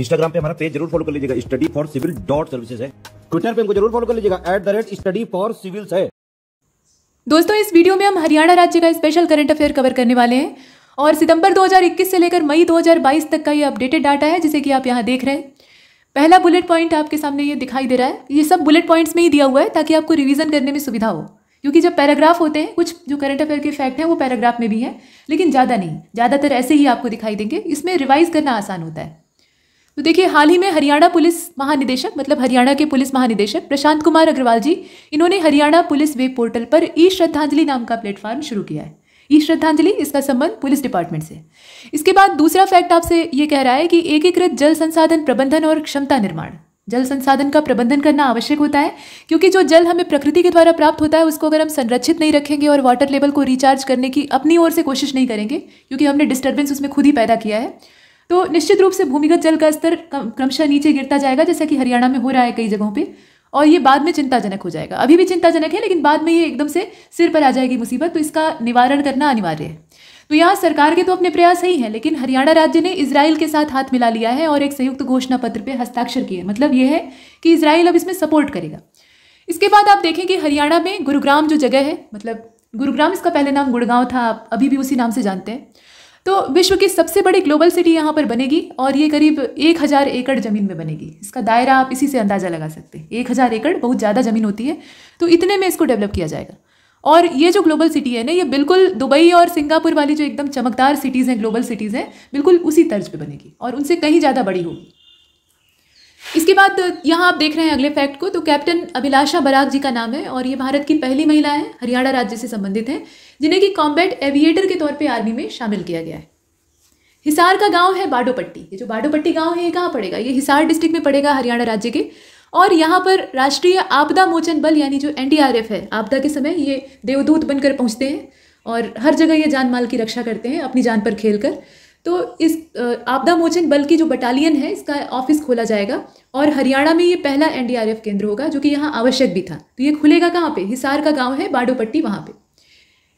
Instagram पे हमारा page जरूर फॉलो कर लीजिएगा study for civil dot services है ट्विटर पे हमको जरूर फॉलो कर लीजिएगा at the rate study for civils है दोस्तों इस वीडियो में हम हरियाणा राज्य का स्पेशल करंट अफेयर कवर करने वाले हैं और सितंबर 2021 से लेकर मई 2022 तक का ये अपडेटेड डाटा है जिसे कि आप यहाँ देख रहे हैं पहला बुलेट पॉइंट आपके सामने ये दिखाई दे रहा है ये सब बुलेट पॉइंट्स में ही दिया हुआ है ताकि आपको रिवीजन करने में सुविधा हो क्योंकि जब पैराग्राफ होते हैं कुछ जो करंट अफेयर के फैक्ट हैं वो पैराग्राफ में भी हैं लेकिन ज़्यादा नहीं ज़्यादातर ऐसे ही आपको दिखाई देंगे इसमें रिवाइज करना आसान होता है तो देखिए हाल ही में हरियाणा पुलिस महानिदेशक मतलब हरियाणा के पुलिस महानिदेशक प्रशांत कुमार अग्रवाल जी इन्होंने हरियाणा पुलिस वेब पोर्टल पर ई श्रद्धांजलि नाम का प्लेटफॉर्म शुरू किया है ई श्रद्धांजलि इसका संबंध पुलिस डिपार्टमेंट से इसके बाद दूसरा फैक्ट आपसे ये कह रहा है कि एकीकृत जल संसाधन प्रबंधन और क्षमता निर्माण जल संसाधन का प्रबंधन करना आवश्यक होता है क्योंकि जो जल हमें प्रकृति के द्वारा प्राप्त होता है उसको अगर हम संरक्षित नहीं रखेंगे और वाटर लेवल को रिचार्ज करने की अपनी ओर से कोशिश नहीं करेंगे क्योंकि हमने डिस्टर्बेंस उसमें खुद ही पैदा किया है तो निश्चित रूप से भूमिगत जल का स्तर क्रमशः नीचे गिरता जाएगा जैसा कि हरियाणा में हो रहा है कई जगहों पर और ये बाद में चिंताजनक हो जाएगा अभी भी चिंताजनक है लेकिन बाद में ये एकदम से सिर पर आ जाएगी मुसीबत तो इसका निवारण करना अनिवार्य है तो यहाँ सरकार के तो अपने प्रयास ही हैं लेकिन हरियाणा राज्य ने इसराइल के साथ हाथ मिला लिया है और एक संयुक्त घोषणा पत्र पर हस्ताक्षर किए मतलब ये है कि इसराइल अब इसमें सपोर्ट करेगा इसके बाद आप देखें कि हरियाणा में गुरुग्राम जो जगह है मतलब गुरुग्राम इसका पहले नाम गुड़गांव था आप अभी भी उसी नाम से जानते हैं तो विश्व की सबसे बड़ी ग्लोबल सिटी यहाँ पर बनेगी और ये करीब एक हज़ार एकड़ ज़मीन में बनेगी इसका दायरा आप इसी से अंदाज़ा लगा सकते हैं एक हज़ार एकड़ बहुत ज़्यादा ज़मीन होती है तो इतने में इसको डेवलप किया जाएगा और ये जो ग्लोबल सिटी है ना ये बिल्कुल दुबई और सिंगापुर वाली जो एकदम चमकदार सिटीज़ हैं ग्लोबल सिटीज़ हैं बिल्कुल उसी तर्ज पर बनेगी और उनसे कहीं ज़्यादा बड़ी होगी इसके बाद यहाँ आप देख रहे हैं अगले फैक्ट को तो कैप्टन अभिलाषा बराग जी का नाम है और ये भारत की पहली महिला है हरियाणा राज्य से संबंधित हैं जिन्हें कि कॉम्बैट एविएटर के तौर पे आर्मी में शामिल किया गया है हिसार का गांव है बाडोपट्टी ये जो बाडोपट्टी गांव है ये कहाँ पड़ेगा ये हिसार डिस्ट्रिक्ट में पड़ेगा हरियाणा राज्य के और यहाँ पर राष्ट्रीय आपदा मोचन बल यानी जो एन है आपदा के समय ये देवदूत बनकर पहुँचते हैं और हर जगह ये जान माल की रक्षा करते हैं अपनी जान पर खेल तो इस आपदा मोचन बल की जो बटालियन है इसका ऑफिस खोला जाएगा और हरियाणा में ये पहला एनडीआरएफ केंद्र होगा जो कि यहाँ आवश्यक भी था तो ये खुलेगा कहाँ पे हिसार का गांव है बाडोपट्टी वहाँ पे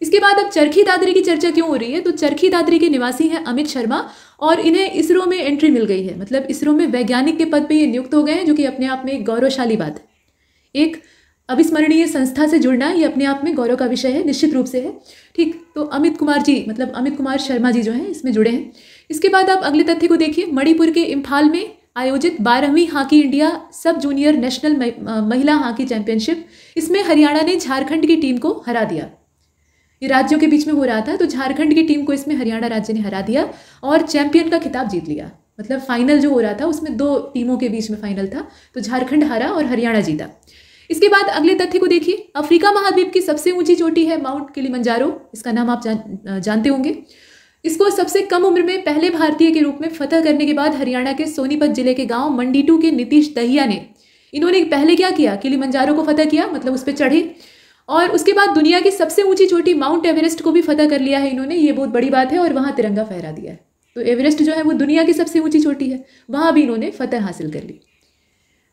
इसके बाद अब चरखी दादरी की चर्चा क्यों हो रही है तो चरखी दादरी के निवासी हैं अमित शर्मा और इन्हें इसरो में एंट्री मिल गई है मतलब इसरो में वैज्ञानिक के पद पर ये नियुक्त हो गए हैं जो कि अपने आप में एक गौरवशाली बात है एक अविस्मरणीय संस्था से जुड़ना ये अपने आप में गौरव का विषय है निश्चित रूप से है ठीक तो अमित कुमार जी मतलब अमित कुमार शर्मा जी जो हैं इसमें जुड़े हैं इसके बाद आप अगले तथ्य को देखिए मणिपुर के इम्फाल में आयोजित बारहवीं hockey India sub junior national महिला हॉकी चैंपियनशिप इसमें हरियाणा ने झारखंड की टीम को हरा दिया ये राज्यों के बीच में हो रहा था तो झारखंड की टीम को इसमें हरियाणा राज्य ने हरा दिया और चैंपियन का खिताब जीत लिया मतलब फाइनल जो हो रहा था उसमें दो टीमों के बीच में फाइनल था तो झारखंड हारा और हरियाणा जीता इसके बाद अगले तथ्य को देखिए अफ्रीका महाद्वीप की सबसे ऊंची चोटी है माउंट किलिमंजारो इसका नाम आप जान, जानते होंगे इसको सबसे कम उम्र में पहले भारतीय के रूप में फतह करने के बाद हरियाणा के सोनीपत जिले के गांव मंडीटू के नीतीश दहिया ने इन्होंने पहले क्या किया किलिमंजारो को फतह किया मतलब उस पर चढ़े और उसके बाद दुनिया की सबसे ऊंची चोटी माउंट एवरेस्ट को भी फतह कर लिया है इन्होंने ये बहुत बड़ी बात है और वहाँ तिरंगा फहरा दिया है तो एवरेस्ट जो है वो दुनिया की सबसे ऊंची चोटी है वहाँ भी इन्होंने फतह हासिल कर ली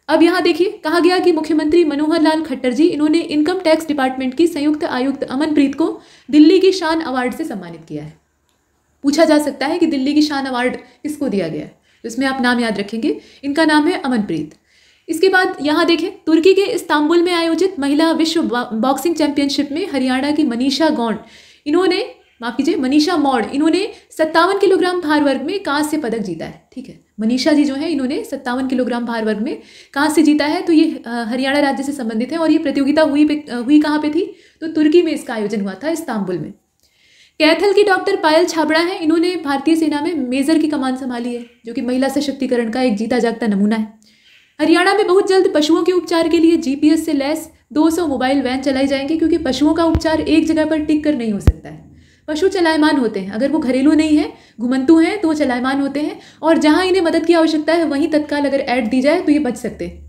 अब यहाँ देखिए कहा गया कि मुख्यमंत्री मनोहर लाल खट्टर जी इन्होंने इनकम टैक्स डिपार्टमेंट की संयुक्त आयुक्त अमनप्रीत को दिल्ली की शान अवार्ड से सम्मानित किया है पूछा जा सकता है कि दिल्ली की शान अवार्ड किसको दिया गया है तो इसमें आप नाम याद रखेंगे इनका नाम है अमनप्रीत इसके बाद यहाँ देखें तुर्की के इस्तांबुल में आयोजित महिला विश्व बॉक्सिंग चैंपियनशिप में हरियाणा की मनीषा गौंड इन्होंने माफ कीजिए मनीषा मौड़ इन्होंने सत्तावन किलोग्राम भार वर्ग में कांस्य से पदक जीता है ठीक है मनीषा जी जो है इन्होंने सत्तावन किलोग्राम भार वर्ग में कांस्य से जीता है तो ये हरियाणा राज्य से संबंधित है और ये प्रतियोगिता हुई पे, हुई कहाँ पे थी तो तुर्की में इसका आयोजन हुआ था इस्तांबुल में कैथल के डॉक्टर पायल छाबड़ा है इन्होंने भारतीय सेना में मेजर की कमान संभाली है जो कि महिला सशक्तिकरण का एक जीता जागता नमूना है हरियाणा में बहुत जल्द पशुओं के उपचार के लिए जीपीएस से लैस 200 मोबाइल वैन चलाई जाएंगे क्योंकि पशुओं का उपचार एक जगह पर टिक कर नहीं हो सकता है पशु चलायमान होते हैं अगर वो घरेलू नहीं है घुमंतु हैं तो वो चलायमान होते हैं और जहाँ इन्हें मदद की आवश्यकता है वहीं तत्काल अगर ऐड दी जाए तो ये बच सकते हैं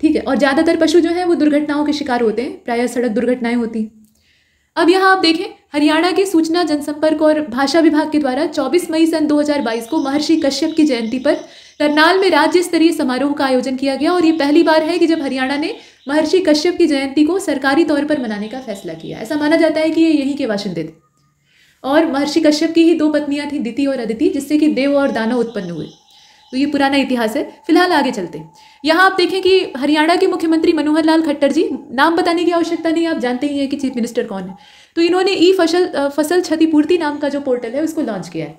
ठीक है और ज़्यादातर पशु जो हैं वो दुर्घटनाओं के शिकार होते हैं प्रायः सड़क दुर्घटनाएं होती अब यहाँ आप देखें हरियाणा के सूचना जनसंपर्क और भाषा विभाग के द्वारा 24 मई सन 2022 को महर्षि कश्यप की जयंती पर करनाल में राज्य स्तरीय समारोह का आयोजन किया गया और ये पहली बार है कि जब हरियाणा ने महर्षि कश्यप की जयंती को सरकारी तौर पर मनाने का फैसला किया ऐसा माना जाता है कि ये यहीं के वाशिंदे थे और महर्षि कश्यप की ही दो पत्नियां थी दिति और अदिति जिससे कि देव और दानव उत्पन्न हुए तो ये पुराना इतिहास है फिलहाल आगे चलते यहाँ आप देखें कि हरियाणा के मुख्यमंत्री मनोहर लाल खट्टर जी नाम बताने की आवश्यकता नहीं आप जानते ही हैं कि चीफ मिनिस्टर कौन है तो इन्होंने ई फसल फसल क्षतिपूर्ति नाम का जो पोर्टल है उसको लॉन्च किया है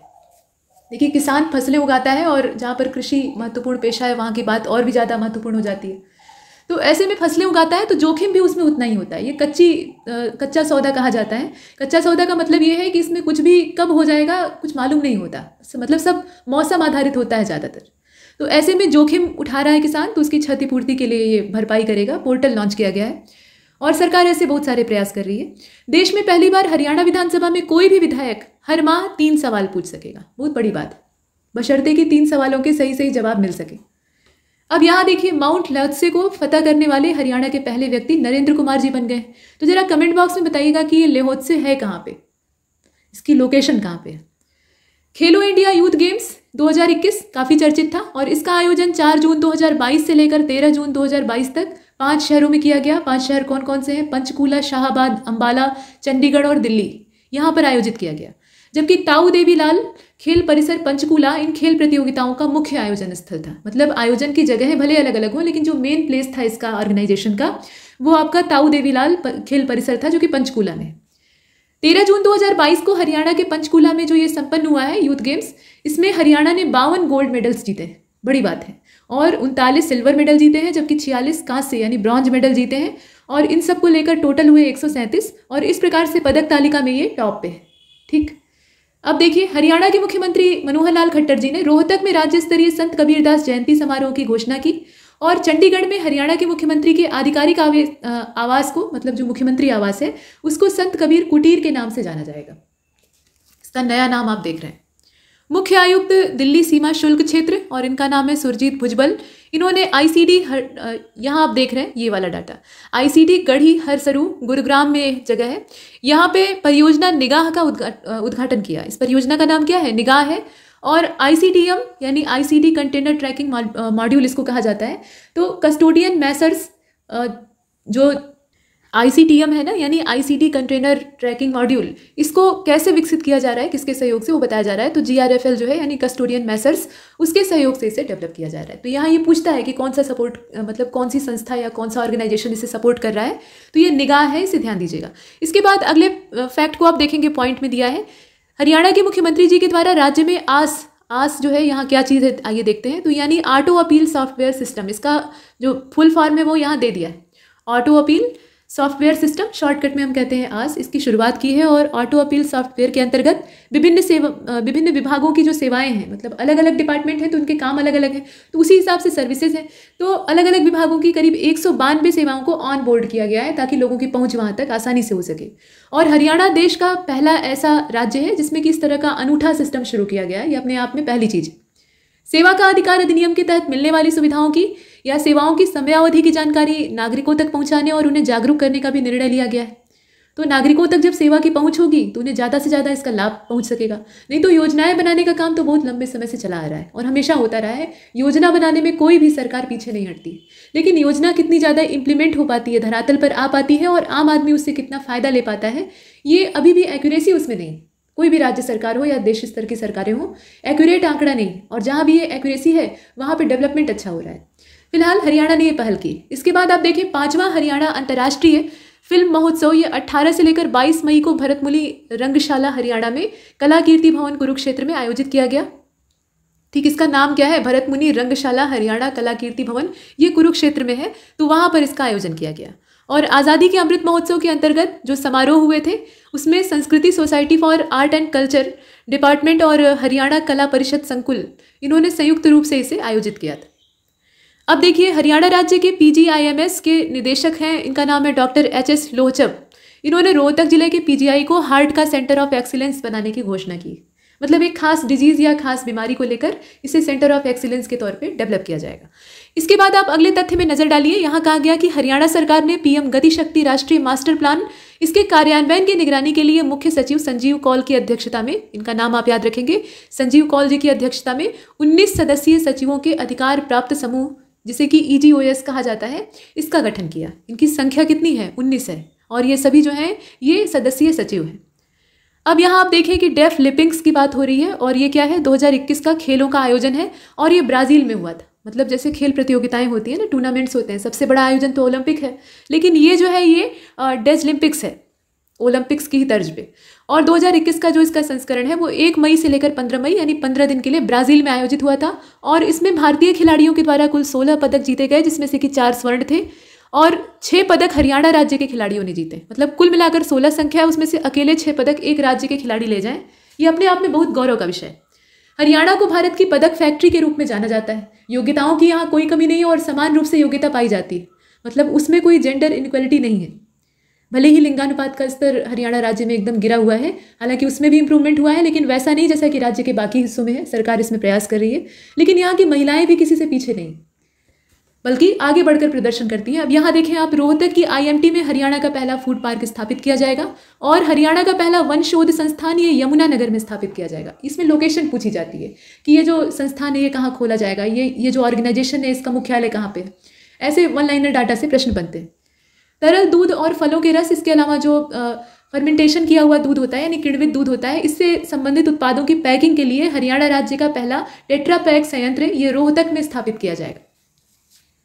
देखिए किसान फसलें उगाता है और जहाँ पर कृषि महत्वपूर्ण पेशा है वहाँ की बात और भी ज़्यादा महत्वपूर्ण हो जाती है तो ऐसे में फसलें उगाता है तो जोखिम भी उसमें उतना ही होता है ये कच्ची कच्चा सौदा कहा जाता है कच्चा सौदा का मतलब ये है कि इसमें कुछ भी कब हो जाएगा कुछ मालूम नहीं होता मतलब सब मौसम आधारित होता है ज़्यादातर तो ऐसे में जोखिम उठा रहा है किसान तो उसकी क्षतिपूर्ति के लिए ये भरपाई करेगा पोर्टल लॉन्च किया गया है और सरकार ऐसे बहुत सारे प्रयास कर रही है देश में पहली बार हरियाणा विधानसभा में कोई भी विधायक हर माह तीन सवाल पूछ सकेगा बहुत बड़ी बात है बशर्ते कि तीन सवालों के सही सही जवाब मिल सके अब यहाँ देखिए माउंट लद्से को फतह करने वाले हरियाणा के पहले व्यक्ति नरेंद्र कुमार जी बन गए तो ज़रा कमेंट बॉक्स में बताइएगा कि ये लेहोत्से है कहाँ पे इसकी लोकेशन कहाँ पे है खेलो इंडिया यूथ गेम्स 2021 काफ़ी चर्चित था और इसका आयोजन 4 जून 2022 से लेकर 13 जून 2022 तक पांच शहरों में किया गया पांच शहर कौन कौन से हैं पंचकूला शाहबाद अम्बाला चंडीगढ़ और दिल्ली यहाँ पर आयोजित किया गया जबकि ताऊ देवी लाल खेल परिसर पंचकूला इन खेल प्रतियोगिताओं का मुख्य आयोजन स्थल था मतलब आयोजन की जगह भले अलग अलग हों लेकिन जो मेन प्लेस था इसका ऑर्गेनाइजेशन का वो आपका ताऊ देवीलाल खेल परिसर था जो कि पंचकूला में तेरह जून 2022 को हरियाणा के पंचकूला में जो ये संपन्न हुआ है यूथ गेम्स इसमें हरियाणा ने बावन गोल्ड मेडल्स जीते हैं बड़ी बात है और उनतालीस सिल्वर मेडल जीते हैं जबकि छियालीस कांस्य यानी ब्रॉन्ज मेडल जीते हैं और इन सब को लेकर टोटल हुए एक और इस प्रकार से पदक तालिका में ये टॉप पे है ठीक अब देखिए हरियाणा के मुख्यमंत्री मनोहर लाल खट्टर जी ने रोहतक में राज्य स्तरीय संत कबीरदास जयंती समारोह की घोषणा की और चंडीगढ़ में हरियाणा के मुख्यमंत्री के आधिकारिक आवास को मतलब जो मुख्यमंत्री आवास है उसको संत कबीर कुटीर के नाम से जाना जाएगा इसका नया नाम आप देख रहे हैं मुख्य आयुक्त दिल्ली सीमा शुल्क क्षेत्र और इनका नाम है सुरजीत भुजबल इन्होंने आईसीडी हर यहाँ आप देख रहे हैं ये वाला डाटा आईसीडी गढ़ी हरसरू गुरुग्राम में जगह है यहाँ पे परियोजना निगाह का उद्घाटन किया इस परियोजना का नाम क्या है निगाह है और आईसीडीएम यानी आईसीडी कंटेनर ट्रैकिंग मॉड्यूल इसको कहा जाता है तो कस्टोडियन मैसर्स जो आई है ना यानी आई कंटेनर ट्रैकिंग मॉड्यूल इसको कैसे विकसित किया जा रहा है किसके सहयोग से वो बताया जा रहा है तो जी जो है यानी कस्टोडियन मैसर्स उसके सहयोग से इसे डेवलप किया जा रहा है तो यहाँ ये पूछता है कि कौन सा सपोर्ट मतलब कौन सी संस्था या कौन सा ऑर्गेनाइजेशन इसे सपोर्ट कर रहा है तो ये निगाह है इसे ध्यान दीजिएगा इसके बाद अगले फैक्ट को आप देखेंगे पॉइंट में दिया है हरियाणा के मुख्यमंत्री जी के द्वारा राज्य में आस आस जो है यहाँ क्या चीज़ है आइए देखते हैं तो यानी ऑटो अपील सॉफ्टवेयर सिस्टम इसका जो फुल फॉर्म है वो यहाँ दे दिया है auto appeal software system shortcut में हम कहते हैं आज इसकी शुरुआत की है और ऑटो अपील सॉफ्टवेयर के अंतर्गत विभिन्न सेवा विभिन्न विभागों की जो सेवाएं हैं मतलब अलग अलग डिपार्टमेंट हैं तो उनके काम अलग अलग हैं तो उसी हिसाब से सर्विसेज हैं तो अलग अलग विभागों की करीब एक सौ बानवे सेवाओं को ऑन बोर्ड किया गया है ताकि लोगों की पहुँच वहाँ तक आसानी से हो सके और हरियाणा देश का पहला ऐसा राज्य है जिसमें कि इस तरह का अनूठा सिस्टम शुरू किया गया है ये अपने आप में पहली चीज़ सेवा का अधिकार अधिनियम के तहत मिलने वाली सुविधाओं की या सेवाओं की समयावधि की जानकारी नागरिकों तक पहुंचाने और उन्हें जागरूक करने का भी निर्णय लिया गया है तो नागरिकों तक जब सेवा की पहुंच होगी तो उन्हें ज़्यादा से ज़्यादा इसका लाभ पहुंच सकेगा नहीं तो योजनाएं बनाने का काम तो बहुत लंबे समय से चला आ रहा है और हमेशा होता रहा है योजना बनाने में कोई भी सरकार पीछे नहीं हटती लेकिन योजना कितनी ज़्यादा इम्प्लीमेंट हो पाती है धरातल पर आ पाती है और आम आदमी उससे कितना फ़ायदा ले पाता है ये अभी भी एक्यूरेसी उसमें नहीं कोई भी राज्य सरकार हो या देश स्तर की सरकारें हों एक्यूरेट आंकड़ा नहीं और जहाँ भी ये एक्यूरेसी है वहाँ पर डेवलपमेंट अच्छा हो रहा है फिलहाल हरियाणा ने यह पहल की इसके बाद आप देखें पांचवा हरियाणा अंतर्राष्ट्रीय फिल्म महोत्सव ये 18 से लेकर 22 मई को भरतमुली रंगशाला हरियाणा में कला कीर्ति भवन कुरुक्षेत्र में आयोजित किया गया ठीक इसका नाम क्या है भरतमुनि रंगशाला हरियाणा कला कीर्ति भवन ये कुरुक्षेत्र में है तो वहाँ पर इसका आयोजन किया गया और आज़ादी के अमृत महोत्सव के अंतर्गत जो समारोह हुए थे उसमें Sanskriti society for art and culture department और हरियाणा कला परिषद संकुल इन्होंने संयुक्त रूप से इसे आयोजित किया था अब देखिए हरियाणा राज्य के पीजीआईएमएस के निदेशक हैं इनका नाम है डॉक्टर एच एस लोहचब इन्होंने रोहतक जिले के पीजीआई को हार्ट का सेंटर ऑफ एक्सीलेंस बनाने की घोषणा की मतलब एक खास डिजीज़ या खास बीमारी को लेकर इसे सेंटर ऑफ एक्सीलेंस के तौर पे डेवलप किया जाएगा इसके बाद आप अगले तथ्य में नज़र डालिए यहाँ कहा गया कि हरियाणा सरकार ने पीएम गति शक्ति राष्ट्रीय मास्टर प्लान इसके कार्यान्वयन की निगरानी के लिए मुख्य सचिव संजीव कौल की अध्यक्षता में इनका नाम आप याद रखेंगे संजीव कौल जी की अध्यक्षता में उन्नीस सदस्यीय सचिवों के अधिकार प्राप्त समूह जिसे कि ई e कहा जाता है इसका गठन किया इनकी संख्या कितनी है उन्नीस है और ये सभी जो हैं ये सदस्यीय सचिव हैं अब यहाँ आप देखें कि डेफ लिपिंग्स की बात हो रही है और ये क्या है 2021 का खेलों का आयोजन है और ये ब्राज़ील में हुआ था मतलब जैसे खेल प्रतियोगिताएं होती हैं ना टूर्नामेंट्स होते हैं सबसे बड़ा आयोजन तो ओलंपिक है लेकिन ये जो है ये डेज लिपिक्स है ओलंपिक्स की ही तर्ज पे और 2021 का जो इसका संस्करण है वो एक मई से लेकर पंद्रह मई यानी पंद्रह दिन के लिए ब्राज़ील में आयोजित हुआ था और इसमें भारतीय खिलाड़ियों के द्वारा कुल सोलह पदक जीते गए जिसमें से कि चार स्वर्ण थे और छः पदक हरियाणा राज्य के खिलाड़ियों ने जीते मतलब कुल मिलाकर सोलह संख्या है उसमें से अकेले छः पदक एक राज्य के खिलाड़ी ले जाएं ये अपने आप में बहुत गौरव का विषय है हरियाणा को भारत की पदक फैक्ट्री के रूप में जाना जाता है योग्यताओं की यहाँ कोई कमी नहीं है और समान रूप से योग्यता पाई जाती है मतलब उसमें कोई जेंडर इनक्वलिटी नहीं है भले ही लिंगानुपात का स्तर हरियाणा राज्य में एकदम गिरा हुआ है हालांकि उसमें भी इंप्रूवमेंट हुआ है लेकिन वैसा नहीं जैसा कि राज्य के बाकी हिस्सों में है सरकार इसमें प्रयास कर रही है लेकिन यहाँ की महिलाएं भी किसी से पीछे नहीं बल्कि आगे बढ़कर प्रदर्शन करती हैं अब यहाँ देखें आप रोहतक की आईएमटी में हरियाणा का पहला फूड पार्क स्थापित किया जाएगा और हरियाणा का पहला वन शोध संस्थान ये यमुना नगर में स्थापित किया जाएगा इसमें लोकेशन पूछी जाती है कि ये जो संस्थान है ये कहाँ खोला जाएगा ये ये जो ऑर्गेनाइजेशन है इसका मुख्यालय कहाँ पर है ऐसे वन लाइनर डाटा से प्रश्न बनते हैं तरल दूध और फलों के रस इसके अलावा जो फर्मेंटेशन किया हुआ दूध होता है यानी किण्वित दूध होता है इससे संबंधित उत्पादों की पैकिंग के लिए हरियाणा राज्य का पहला टेट्रा पैक संयंत्र ये रोहतक में स्थापित किया जाएगा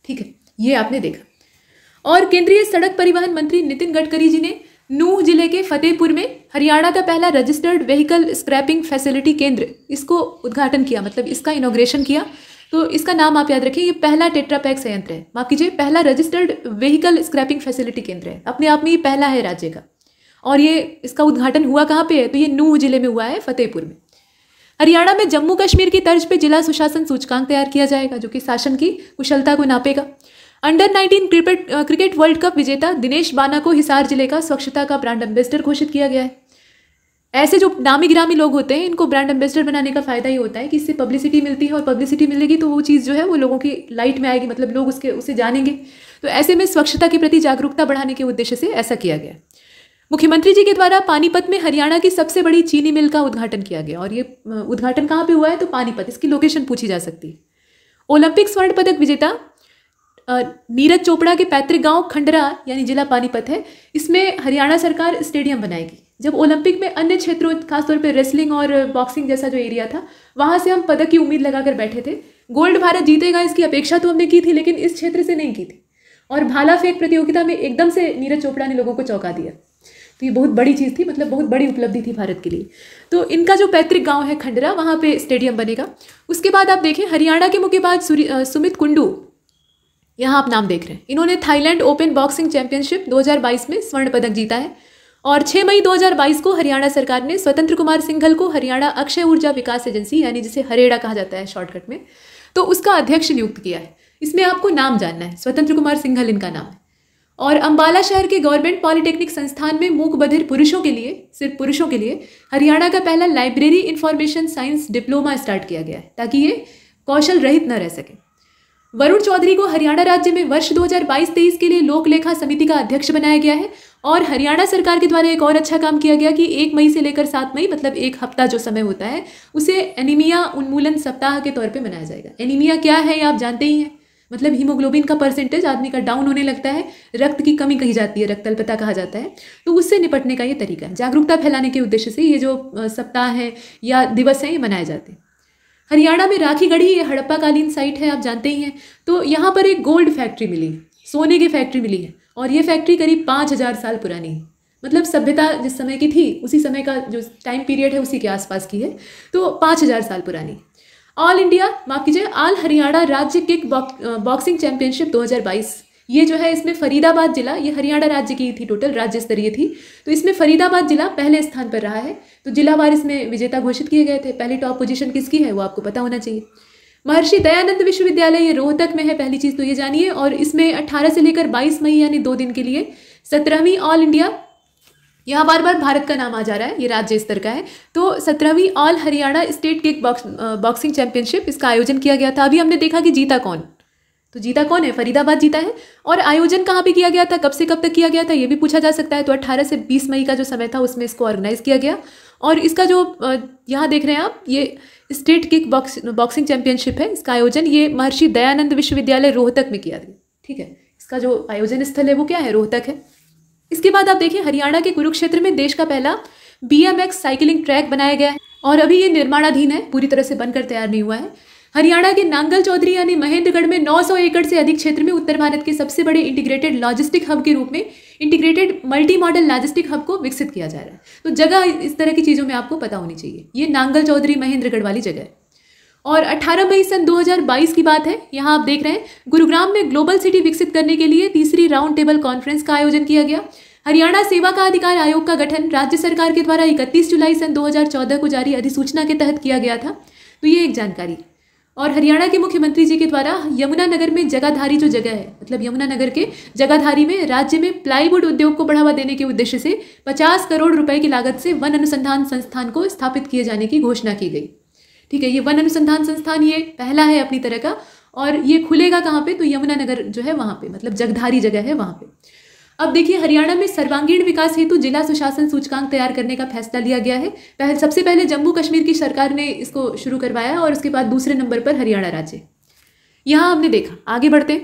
ठीक है ये आपने देखा और केंद्रीय सड़क परिवहन मंत्री नितिन गडकरी जी ने नूह जिले के फतेहपुर में हरियाणा का पहला रजिस्टर्ड व्हीकल स्क्रैपिंग फैसिलिटी केंद्र इसको उद्घाटन किया मतलब इसका इनोग्रेशन किया तो इसका नाम आप याद रखें ये पहला टेट्रापैक संयंत्र है माफ कीजिए पहला रजिस्टर्ड व्हीकल स्क्रैपिंग फैसिलिटी केंद्र है अपने आप में ये पहला है राज्य का और ये इसका उद्घाटन हुआ कहाँ पे है तो ये नूह जिले में हुआ है फतेहपुर में हरियाणा में जम्मू कश्मीर की तर्ज पे जिला सुशासन सूचकांक तैयार किया जाएगा जो कि शासन की कुशलता को नापेगा under 19 cricket cricket world cup विजेता दिनेश बाना को हिसार जिले का स्वच्छता का ब्रांड एम्बेसडर घोषित किया गया है ऐसे जो नामी गिरामी लोग होते हैं इनको ब्रांड एम्बेसडर बनाने का फ़ायदा ही होता है कि इससे पब्लिसिटी मिलती है और पब्लिसिटी मिलेगी तो वो चीज़ जो है वो लोगों की लाइट में आएगी मतलब लोग उसके उसे जानेंगे तो ऐसे में स्वच्छता के प्रति जागरूकता बढ़ाने के उद्देश्य से ऐसा किया गया मुख्यमंत्री जी के द्वारा पानीपत में हरियाणा की सबसे बड़ी चीनी मिल का उद्घाटन किया गया और ये उद्घाटन कहाँ पर हुआ है तो पानीपत इसकी लोकेशन पूछी जा सकती है ओलंपिक स्वर्ण पदक विजेता नीरज चोपड़ा के पैतृक गांव खंडरा यानी जिला पानीपत है इसमें हरियाणा सरकार स्टेडियम बनाएगी जब ओलंपिक में अन्य क्षेत्रों खासतौर पर रेसलिंग और बॉक्सिंग जैसा जो एरिया था वहाँ से हम पदक की उम्मीद लगाकर बैठे थे गोल्ड भारत जीतेगा इसकी अपेक्षा तो हमने की थी लेकिन इस क्षेत्र से नहीं की थी और भाला फेंक प्रतियोगिता में एकदम से नीरज चोपड़ा ने लोगों को चौंका दिया तो ये बहुत बड़ी चीज़ थी मतलब बहुत बड़ी उपलब्धि थी भारत के लिए तो इनका जो पैतृक गांव है खंडरा वहाँ पे स्टेडियम बनेगा उसके बाद आप देखें हरियाणा के मुक्केबाज सुमित कुंडू यहाँ आप नाम देख रहे हैं इन्होंने थाईलैंड ओपन बॉक्सिंग चैंपियनशिप 2022 में स्वर्ण पदक जीता है और 6 मई 2022 को हरियाणा सरकार ने स्वतंत्र कुमार सिंघल को हरियाणा अक्षय ऊर्जा विकास एजेंसी यानी जिसे हरेड़ा कहा जाता है शॉर्टकट में तो उसका अध्यक्ष नियुक्त किया है इसमें आपको नाम जानना है स्वतंत्र कुमार सिंघल इनका नाम है और अंबाला शहर के गवर्नमेंट पॉलिटेक्निक संस्थान में मूक बधिर पुरुषों के लिए सिर्फ पुरुषों के लिए हरियाणा का पहला library information science diploma start किया गया है ताकि ये कौशल रहित न रह सके वरुण चौधरी को हरियाणा राज्य में वर्ष 2022-23 के लिए लोक लेखा समिति का अध्यक्ष बनाया गया है और हरियाणा सरकार के द्वारा एक और अच्छा काम किया गया कि एक मई से लेकर सात मई मतलब एक हफ्ता जो समय होता है उसे एनीमिया उन्मूलन सप्ताह के तौर पर मनाया जाएगा एनीमिया क्या है ये आप जानते ही हैं मतलब हीमोग्लोबिन का परसेंटेज आदमी का डाउन होने लगता है रक्त की कमी कही जाती है रक्तल्पता कहा जाता है तो उससे निपटने का ये तरीका है जागरूकता फैलाने के उद्देश्य से ये जो सप्ताह है या दिवस हैं ये मनाए जाते हैं हरियाणा में राखी गढ़ी ये हड़प्पा कालीन साइट है आप जानते ही हैं तो यहाँ पर एक गोल्ड फैक्ट्री मिली सोने की फैक्ट्री मिली है और ये फैक्ट्री करीब पाँच हज़ार साल पुरानी है मतलब सभ्यता जिस समय की थी उसी समय का जो टाइम पीरियड है उसी के आसपास की है तो पाँच हज़ार साल पुरानी ऑल इंडिया माफ कीजिए ऑल हरियाणा राज्य किक बॉक्सिंग चैंपियनशिप दो ये जो है इसमें फरीदाबाद जिला ये हरियाणा राज्य की थी टोटल राज्य स्तरीय थी तो इसमें फरीदाबाद जिला पहले स्थान पर रहा है तो जिलावार इसमें विजेता घोषित किए गए थे पहली टॉप पोजीशन किसकी है वो आपको पता होना चाहिए महर्षि दयानंद विश्वविद्यालय ये रोहतक में है पहली चीज़ तो ये जानिए और इसमें 18 से लेकर 22 मई यानी दो दिन के लिए सत्रहवीं ऑल इंडिया यहाँ बार बार भारत का नाम आ जा रहा है ये राज्य स्तर का है तो सत्रहवीं all Haryana state kick box boxing championship इसका आयोजन किया गया था अभी हमने देखा कि जीता कौन तो जीता कौन है फरीदाबाद जीता है और आयोजन कहाँ पे किया गया था कब से कब तक किया गया था ये भी पूछा जा सकता है तो 18 से 20 मई का जो समय था उसमें इसको ऑर्गेनाइज किया गया और इसका जो यहाँ देख रहे हैं आप ये state kick box boxing championship है इसका आयोजन ये महर्षि दयानंद विश्वविद्यालय रोहतक में किया गया ठीक है इसका जो आयोजन स्थल है वो क्या है रोहतक है इसके बाद आप देखिए हरियाणा के कुरुक्षेत्र में देश का पहला बी साइकिलिंग ट्रैक बनाया गया है और अभी ये निर्माणाधीन है पूरी तरह से बनकर तैयार नहीं हुआ है हरियाणा के नांगल चौधरी यानी महेंद्रगढ़ में 900 एकड़ से अधिक क्षेत्र में उत्तर भारत के सबसे बड़े इंटीग्रेटेड लॉजिस्टिक हब के रूप में integrated multi modal logistic hub को विकसित किया जा रहा है तो जगह इस तरह की चीज़ों में आपको पता होनी चाहिए ये नांगल चौधरी महेंद्रगढ़ वाली जगह है और 18 मई सन 2022 की बात है यहाँ आप देख रहे हैं गुरुग्राम में ग्लोबल सिटी विकसित करने के लिए तीसरी राउंड टेबल कॉन्फ्रेंस का आयोजन किया गया हरियाणा सेवा का अधिकार आयोग का गठन राज्य सरकार के द्वारा 31 जुलाई सन 2014 को जारी अधिसूचना के तहत किया गया था तो ये एक जानकारी और हरियाणा के मुख्यमंत्री जी के द्वारा यमुनानगर में जगाधारी जो जगह है मतलब यमुनानगर के जगाधारी में राज्य में प्लाईवुड उद्योग को बढ़ावा देने के उद्देश्य से 50 करोड़ रुपए की लागत से वन अनुसंधान संस्थान को स्थापित किए जाने की घोषणा की गई ठीक है ये वन अनुसंधान संस्थान ये पहला है अपनी तरह का और ये खुलेगा कहाँ पे तो यमुनानगर जो है वहाँ पे मतलब जगधारी जगह है वहाँ पे अब देखिए हरियाणा में सर्वांगीण विकास हेतु जिला सुशासन सूचकांक तैयार करने का फैसला लिया गया है पहले सबसे पहले जम्मू कश्मीर की सरकार ने इसको शुरू करवाया और उसके बाद दूसरे नंबर पर हरियाणा राज्य यहाँ हमने देखा आगे बढ़ते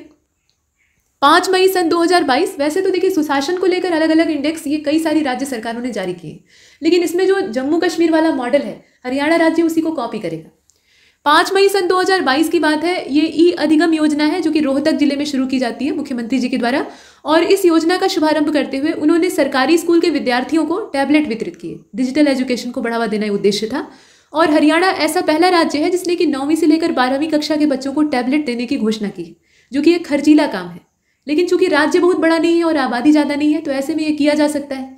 पाँच मई सन 2022 वैसे तो देखिए सुशासन को लेकर अलग अलग इंडेक्स ये कई सारी राज्य सरकारों ने जारी किए लेकिन इसमें जो जम्मू कश्मीर वाला मॉडल है हरियाणा राज्य उसी को कॉपी करेगा पाँच मई सन 2022 की बात है ये ई अधिगम योजना है जो कि रोहतक जिले में शुरू की जाती है मुख्यमंत्री जी के द्वारा और इस योजना का शुभारंभ करते हुए उन्होंने सरकारी स्कूल के विद्यार्थियों को टैबलेट वितरित किए डिजिटल एजुकेशन को बढ़ावा देना उद्देश्य था और हरियाणा ऐसा पहला राज्य है जिसने कि नौवीं से लेकर बारहवीं कक्षा के बच्चों को टैबलेट देने की घोषणा की जो कि एक खर्चीला काम है लेकिन चूंकि राज्य बहुत बड़ा नहीं है और आबादी ज़्यादा नहीं है तो ऐसे में ये किया जा सकता है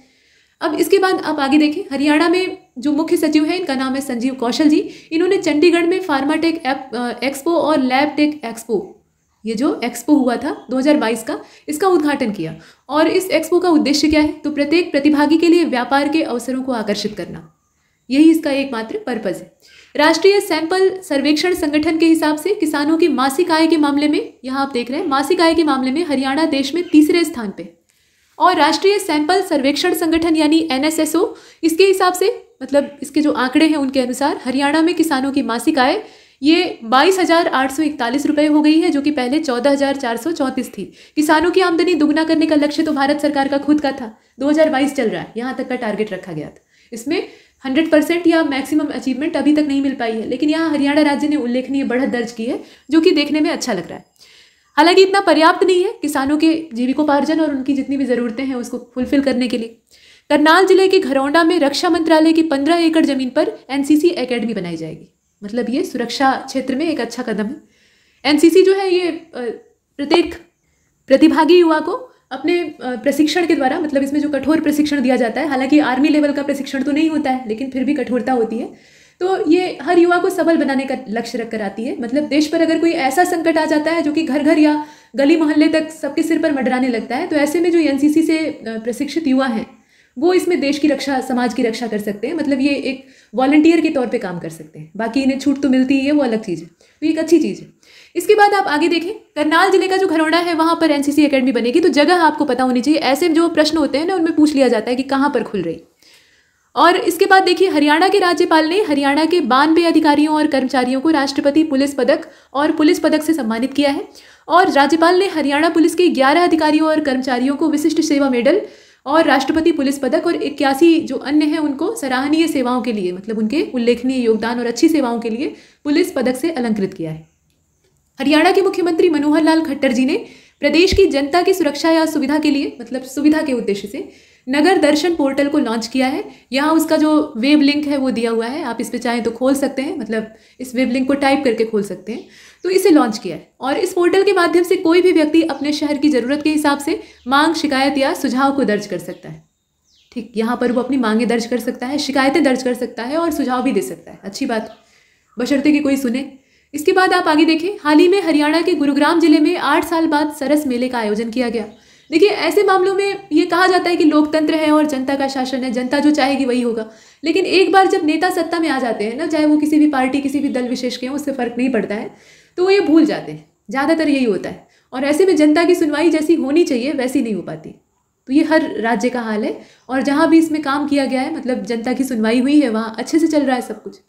अब इसके बाद आप आगे देखें हरियाणा में जो मुख्य सचिव हैं इनका नाम है संजीव कौशल जी इन्होंने चंडीगढ़ में फार्माटेक एक्सपो और लैब टेक एक्सपो ये जो एक्सपो हुआ था 2022 का इसका उद्घाटन किया और इस एक्सपो का उद्देश्य क्या है तो प्रत्येक प्रतिभागी के लिए व्यापार के अवसरों को आकर्षित करना यही इसका एकमात्र पर्पज़ है राष्ट्रीय सैंपल सर्वेक्षण संगठन के हिसाब से किसानों की मासिक आय के मामले में यहाँ आप देख रहे हैं मासिक आय के मामले में हरियाणा देश में तीसरे स्थान पर और राष्ट्रीय सैंपल सर्वेक्षण संगठन यानी एन इसके हिसाब से मतलब इसके जो आंकड़े हैं उनके अनुसार हरियाणा में किसानों की मासिक आय ये बाईस हज़ार आठ सौ इकतालीस रुपये हो गई है जो कि पहले चौदह हज़ार चार सौ चौंतीस थी किसानों की आमदनी दुगना करने का लक्ष्य तो भारत सरकार का खुद का था दो हजार बाईस चल रहा है यहाँ तक का टारगेट रखा गया था इसमें हंड्रेड परसेंट या मैक्सिमम अचीवमेंट अभी तक नहीं मिल पाई है लेकिन यहाँ हरियाणा राज्य ने उल्लेखनीय बढ़त दर्ज की है जो कि देखने में अच्छा लग रहा है हालांकि इतना पर्याप्त नहीं है किसानों के जीविकोपार्जन और उनकी जितनी भी ज़रूरतें हैं उसको फुलफिल करने के लिए करनाल जिले के घरौंडा में रक्षा मंत्रालय की पंद्रह एकड़ जमीन पर एनसीसी एकेडमी बनाई जाएगी मतलब ये सुरक्षा क्षेत्र में एक अच्छा कदम है एनसीसी जो है ये प्रत्येक प्रतिभागी युवा को अपने प्रशिक्षण के द्वारा मतलब इसमें जो कठोर प्रशिक्षण दिया जाता है हालांकि आर्मी लेवल का प्रशिक्षण तो नहीं होता है लेकिन फिर भी कठोरता होती है तो ये हर युवा को सबल बनाने का लक्ष्य रखकर आती है मतलब देश पर अगर कोई ऐसा संकट आ जाता है जो कि घर घर या गली मोहल्ले तक सबके सिर पर मडराने लगता है तो ऐसे में जो एनसीसी से प्रशिक्षित युवा हैं वो इसमें देश की रक्षा समाज की रक्षा कर सकते हैं मतलब ये एक वॉलेंटियर के तौर पे काम कर सकते हैं बाकी इन्हें छूट तो मिलती ही है वो अलग चीज़ है तो एक अच्छी चीज़ है इसके बाद आप आगे देखें करनाल जिले का जो खरोड़ा है वहाँ पर एनसीसी एकेडमी बनेगी तो जगह आपको पता होनी चाहिए ऐसे जो प्रश्न होते हैं ना उनमें पूछ लिया जाता है कि कहाँ पर खुल रही और इसके बाद देखिए हरियाणा के राज्यपाल ने हरियाणा के बानवे अधिकारियों और कर्मचारियों को राष्ट्रपति पुलिस पदक और पुलिस पदक से सम्मानित किया है और राज्यपाल ने हरियाणा पुलिस के ग्यारह अधिकारियों और कर्मचारियों को विशिष्ट सेवा मेडल और राष्ट्रपति पुलिस पदक और इक्यासी जो अन्य हैं उनको सराहनीय सेवाओं के लिए मतलब उनके उल्लेखनीय योगदान और अच्छी सेवाओं के लिए पुलिस पदक से अलंकृत किया है हरियाणा के मुख्यमंत्री मनोहर लाल खट्टर जी ने प्रदेश की जनता की सुरक्षा या सुविधा के लिए मतलब सुविधा के उद्देश्य से नगर दर्शन पोर्टल को लॉन्च किया है यहाँ उसका जो वेब लिंक है वो दिया हुआ है आप इस पर चाहें तो खोल सकते हैं मतलब इस वेब लिंक को टाइप करके खोल सकते हैं तो इसे लॉन्च किया है और इस पोर्टल के माध्यम से कोई भी व्यक्ति अपने शहर की ज़रूरत के हिसाब से मांग शिकायत या सुझाव को दर्ज कर सकता है ठीक यहाँ पर वो अपनी मांगें दर्ज कर सकता है शिकायतें दर्ज कर सकता है और सुझाव भी दे सकता है अच्छी बात बशर्ते कि कोई सुने इसके बाद आप आगे देखें हाल ही में हरियाणा के गुरुग्राम जिले में आठ साल बाद सरस मेले का आयोजन किया गया देखिए ऐसे मामलों में ये कहा जाता है कि लोकतंत्र है और जनता का शासन है जनता जो चाहेगी वही होगा लेकिन एक बार जब नेता सत्ता में आ जाते हैं ना चाहे वो किसी भी पार्टी किसी भी दल विशेष के हों उससे फर्क नहीं पड़ता है तो वो ये भूल जाते हैं ज़्यादातर यही होता है और ऐसे में जनता की सुनवाई जैसी होनी चाहिए वैसी नहीं हो पाती तो ये हर राज्य का हाल है और जहाँ भी इसमें काम किया गया है मतलब जनता की सुनवाई हुई है वहाँ अच्छे से चल रहा है सब कुछ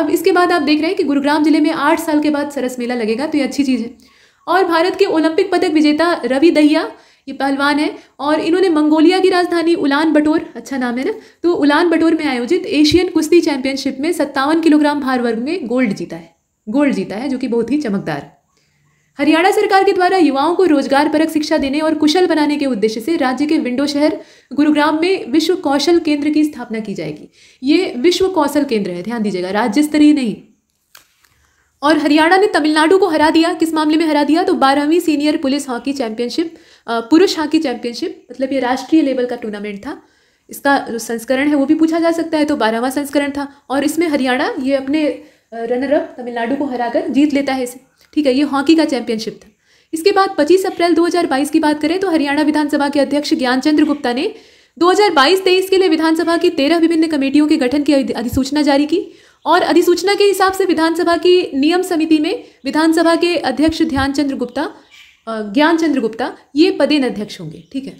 अब इसके बाद आप देख रहे हैं कि गुरुग्राम जिले में आठ साल के बाद सरस मेला लगेगा तो ये अच्छी चीज़ है और भारत के ओलंपिक पदक विजेता रवि दहिया ये पहलवान है और इन्होंने मंगोलिया की राजधानी उलान बटोर अच्छा नाम है ना तो उलान बटोर में आयोजित एशियन कुश्ती चैंपियनशिप में सत्तावन किलोग्राम भार वर्ग में गोल्ड जीता है गोल्ड जीता है जो कि बहुत ही चमकदार हरियाणा सरकार के द्वारा युवाओं को रोजगार परक शिक्षा देने और कुशल बनाने के उद्देश्य से राज्य के विंडो शहर गुरुग्राम में विश्व कौशल केंद्र की स्थापना की जाएगी ये विश्व कौशल केंद्र है ध्यान दीजिएगा राज्य स्तरीय नहीं और हरियाणा ने तमिलनाडु को हरा दिया किस मामले में हरा दिया तो बारहवीं सीनियर पुलिस हॉकी चैंपियनशिप पुरुष हॉकी चैंपियनशिप मतलब ये राष्ट्रीय लेवल का टूर्नामेंट था इसका जो संस्करण है वो भी पूछा जा सकता है तो बारहवां संस्करण था और इसमें हरियाणा ये अपने रनरअप तमिलनाडु को हराकर जीत लेता है इसे ठीक है ये हॉकी का चैंपियनशिप था इसके बाद 25 अप्रैल 2022 की बात करें तो हरियाणा विधानसभा के अध्यक्ष ज्ञानचंद्र गुप्ता ने 2022-23 के लिए विधानसभा की तेरह विभिन्न कमेटियों के गठन की अधिसूचना जारी की और अधिसूचना के हिसाब से विधानसभा की नियम समिति में विधानसभा के अध्यक्ष ध्यानचंद्र गुप्ता ज्ञानचंद्र गुप्ता ये पदेन अध्यक्ष होंगे ठीक है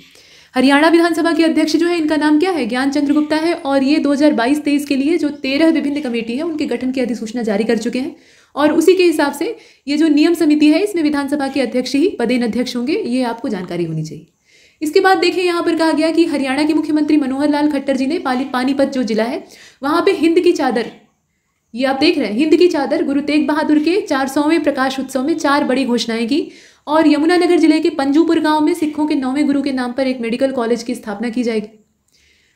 हरियाणा विधानसभा के अध्यक्ष जो है इनका नाम क्या है ज्ञान चंद्र गुप्ता है और ये 2022-23 के लिए जो तेरह विभिन्न कमेटी है उनके गठन की अधिसूचना जारी कर चुके हैं और उसी के हिसाब से ये जो नियम समिति है इसमें विधानसभा के अध्यक्ष ही पदेन अध्यक्ष होंगे ये आपको जानकारी होनी चाहिए इसके बाद देखिए यहाँ पर कहा गया कि हरियाणा के मुख्यमंत्री मनोहर लाल खट्टर जी ने पानीपत जो जिला है वहाँ पे हिंद की चादर ये आप देख रहे हैं हिंद की चादर गुरु तेग बहादुर के चार सौवें प्रकाश उत्सव में चार बड़ी घोषणाएं की और यमुनानगर जिले के पंजूपुर गांव में सिखों के नौवें गुरु के नाम पर एक मेडिकल कॉलेज की स्थापना की जाएगी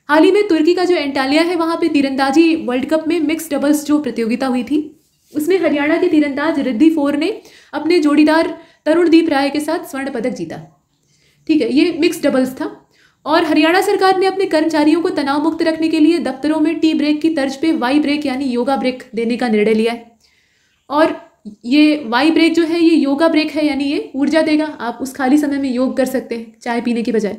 हाल ही में तुर्की का जो एंटालिया है वहाँ पे तीरंदाजी वर्ल्ड कप में मिक्स डबल्स जो प्रतियोगिता हुई थी उसमें हरियाणा के तीरंदाज रिद्धि फोर ने अपने जोड़ीदार तरुणदीप राय के साथ स्वर्ण पदक जीता ठीक है ये मिक्स डबल्स था और हरियाणा सरकार ने अपने कर्मचारियों को तनाव मुक्त रखने के लिए दफ्तरों में टी ब्रेक की तर्ज पे वाई ब्रेक यानी योगा ब्रेक देने का निर्णय लिया है और ये वाई ब्रेक जो है ये योगा ब्रेक है यानी ये ऊर्जा देगा आप उस खाली समय में योग कर सकते हैं चाय पीने के बजाय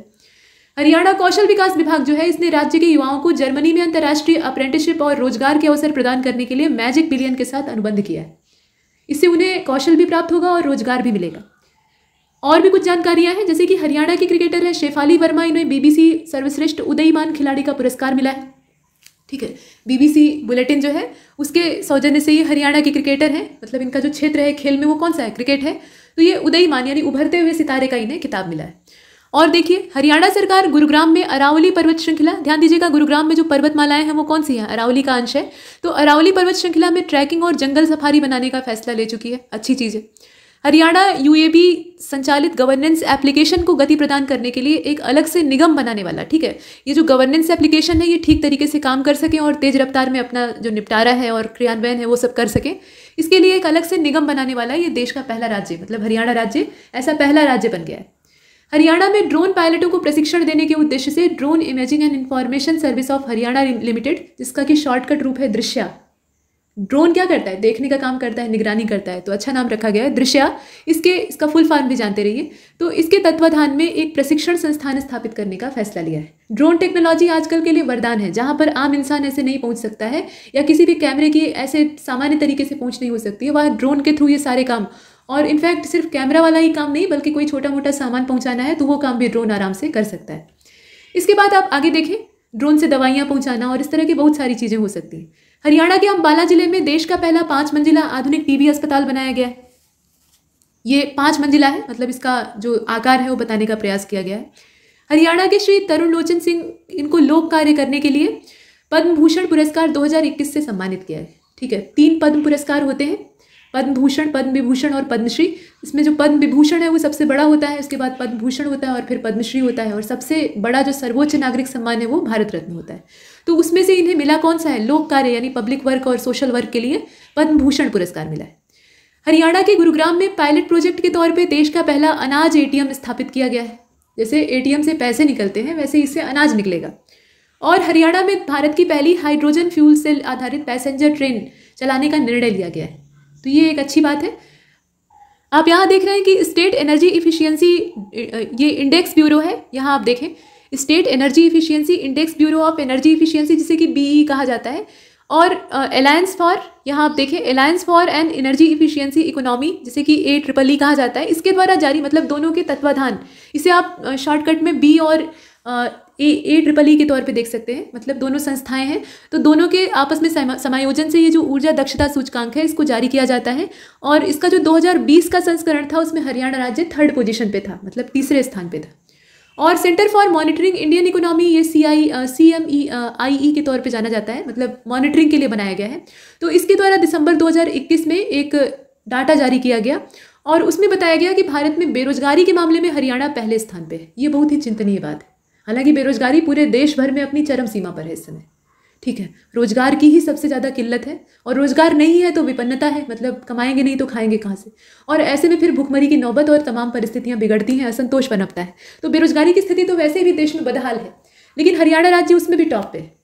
हरियाणा कौशल विकास विभाग जो है इसने राज्य के युवाओं को जर्मनी में अंतर्राष्ट्रीय अप्रेंटिसशिप और रोजगार के अवसर प्रदान करने के लिए मैजिक बिलियन के साथ अनुबंध किया है इससे उन्हें कौशल भी प्राप्त होगा और रोजगार भी मिलेगा और भी कुछ जानकारियां हैं जैसे कि हरियाणा के क्रिकेटर है शेफाली वर्मा इन्हें बीबीसी सर्वश्रेष्ठ उदयीमान खिलाड़ी का पुरस्कार मिला है ठीक है बीबीसी बुलेटिन जो है उसके सौजन्य से ये हरियाणा के क्रिकेटर हैं मतलब इनका जो क्षेत्र है खेल में वो कौन सा है क्रिकेट है तो ये मान यानी उभरते हुए सितारे का इन्हें किताब मिला है और देखिए हरियाणा सरकार गुरुग्राम में अरावली पर्वत श्रृंखला ध्यान दीजिएगा गुरुग्राम में जो पर्वतमालाएं हैं वो कौन सी हैं अरावली का अंश है तो अरावली पर्वत श्रृंखला में ट्रैकिंग और जंगल सफारी बनाने का फैसला ले चुकी है अच्छी चीज़ है हरियाणा यूएबी संचालित गवर्नेंस एप्लीकेशन को गति प्रदान करने के लिए एक अलग से निगम बनाने वाला ठीक है ये जो गवर्नेंस एप्लीकेशन है ये ठीक तरीके से काम कर सकें और तेज रफ्तार में अपना जो निपटारा है और क्रियान्वयन है वो सब कर सकें इसके लिए एक अलग से निगम बनाने वाला है ये देश का पहला राज्य मतलब हरियाणा राज्य ऐसा पहला राज्य बन गया है हरियाणा में ड्रोन पायलटों को प्रशिक्षण देने के उद्देश्य से drone imaging and information service of Haryana limited जिसका कि शॉर्टकट रूप है दृश्या ड्रोन क्या करता है देखने का काम करता है निगरानी करता है तो अच्छा नाम रखा गया है दृश्या इसके इसका फुल फॉर्म भी जानते रहिए तो इसके तत्वाधान में एक प्रशिक्षण संस्थान स्थापित करने का फैसला लिया है ड्रोन टेक्नोलॉजी आजकल के लिए वरदान है जहाँ पर आम इंसान ऐसे नहीं पहुँच सकता है या किसी भी कैमरे की ऐसे सामान्य तरीके से पहुँच नहीं हो सकती है वहाँ ड्रोन के थ्रू ये सारे काम और इनफैक्ट सिर्फ कैमरा वाला ही काम नहीं बल्कि कोई छोटा मोटा सामान पहुँचाना है तो वो काम भी ड्रोन आराम से कर सकता है इसके बाद आप आगे देखें ड्रोन से दवाइयाँ पहुँचाना और इस तरह की बहुत सारी चीज़ें हो सकती हैं हरियाणा के अम्बाला जिले में देश का पहला पाँच मंजिला आधुनिक टीबी अस्पताल बनाया गया है ये पाँच मंजिला है मतलब इसका जो आकार है वो बताने का प्रयास किया गया है हरियाणा के श्री तरुण लोचन सिंह इनको लोक कार्य करने के लिए पद्म भूषण पुरस्कार 2021 से सम्मानित किया है ठीक है तीन पद्म पुरस्कार होते हैं पद्म भूषण पद्म विभूषण और पद्मश्री इसमें जो पद्म विभूषण है वो सबसे बड़ा होता है उसके बाद पद्म भूषण होता है और फिर पद्मश्री होता है और सबसे बड़ा जो सर्वोच्च नागरिक सम्मान है वो भारत रत्न होता है तो उसमें से इन्हें मिला कौन सा है लोक कार्य यानी पब्लिक वर्क और सोशल वर्क के लिए पद्म भूषण पुरस्कार मिला है हरियाणा के गुरुग्राम में पायलट प्रोजेक्ट के तौर पर देश का पहला अनाज एटीएम स्थापित किया गया है जैसे ए से पैसे निकलते हैं वैसे इससे अनाज निकलेगा और हरियाणा में भारत की पहली हाइड्रोजन फ्यूल सेल आधारित पैसेंजर ट्रेन चलाने का निर्णय लिया गया है तो ये एक अच्छी बात है आप यहाँ देख रहे हैं कि स्टेट एनर्जी इफिशियंसी ये इंडेक्स ब्यूरो है यहाँ आप देखें state energy efficiency index bureau of energy efficiency जिसे कि बीई e कहा जाता है और अलायंस फॉर यहाँ आप देखें alliance for and energy efficiency economy जिसे कि ए ट्रिपल ई कहा जाता है इसके द्वारा जारी मतलब दोनों के तत्वाधान इसे आप शॉर्टकट में बी और ए ए ट्रिपल ई के तौर पे देख सकते हैं मतलब दोनों संस्थाएं हैं तो दोनों के आपस में समायोजन से ये जो ऊर्जा दक्षता सूचकांक है इसको जारी किया जाता है और इसका जो 2020 का संस्करण था उसमें हरियाणा राज्य थर्ड पोजीशन पे था मतलब तीसरे स्थान पे था और centre for monitoring Indian economy ये सी आई सी एम ई आई ई के तौर पे जाना जाता है मतलब मॉनिटरिंग के लिए बनाया गया है तो इसके द्वारा दिसंबर 2021 में एक डाटा जारी किया गया और उसमें बताया गया कि भारत में बेरोजगारी के मामले में हरियाणा पहले स्थान पर है ये बहुत ही चिंतनीय बात है हालांकि बेरोजगारी पूरे देश भर में अपनी चरम सीमा पर है इस समय ठीक है रोज़गार की ही सबसे ज़्यादा किल्लत है और रोज़गार नहीं है तो विपन्नता है मतलब कमाएंगे नहीं तो खाएंगे कहाँ से और ऐसे में फिर भुखमरी की नौबत और तमाम परिस्थितियाँ बिगड़ती हैं असंतोष पनपता है तो बेरोजगारी की स्थिति तो वैसे भी देश में बदहाल है लेकिन हरियाणा राज्य उसमें भी टॉप पे है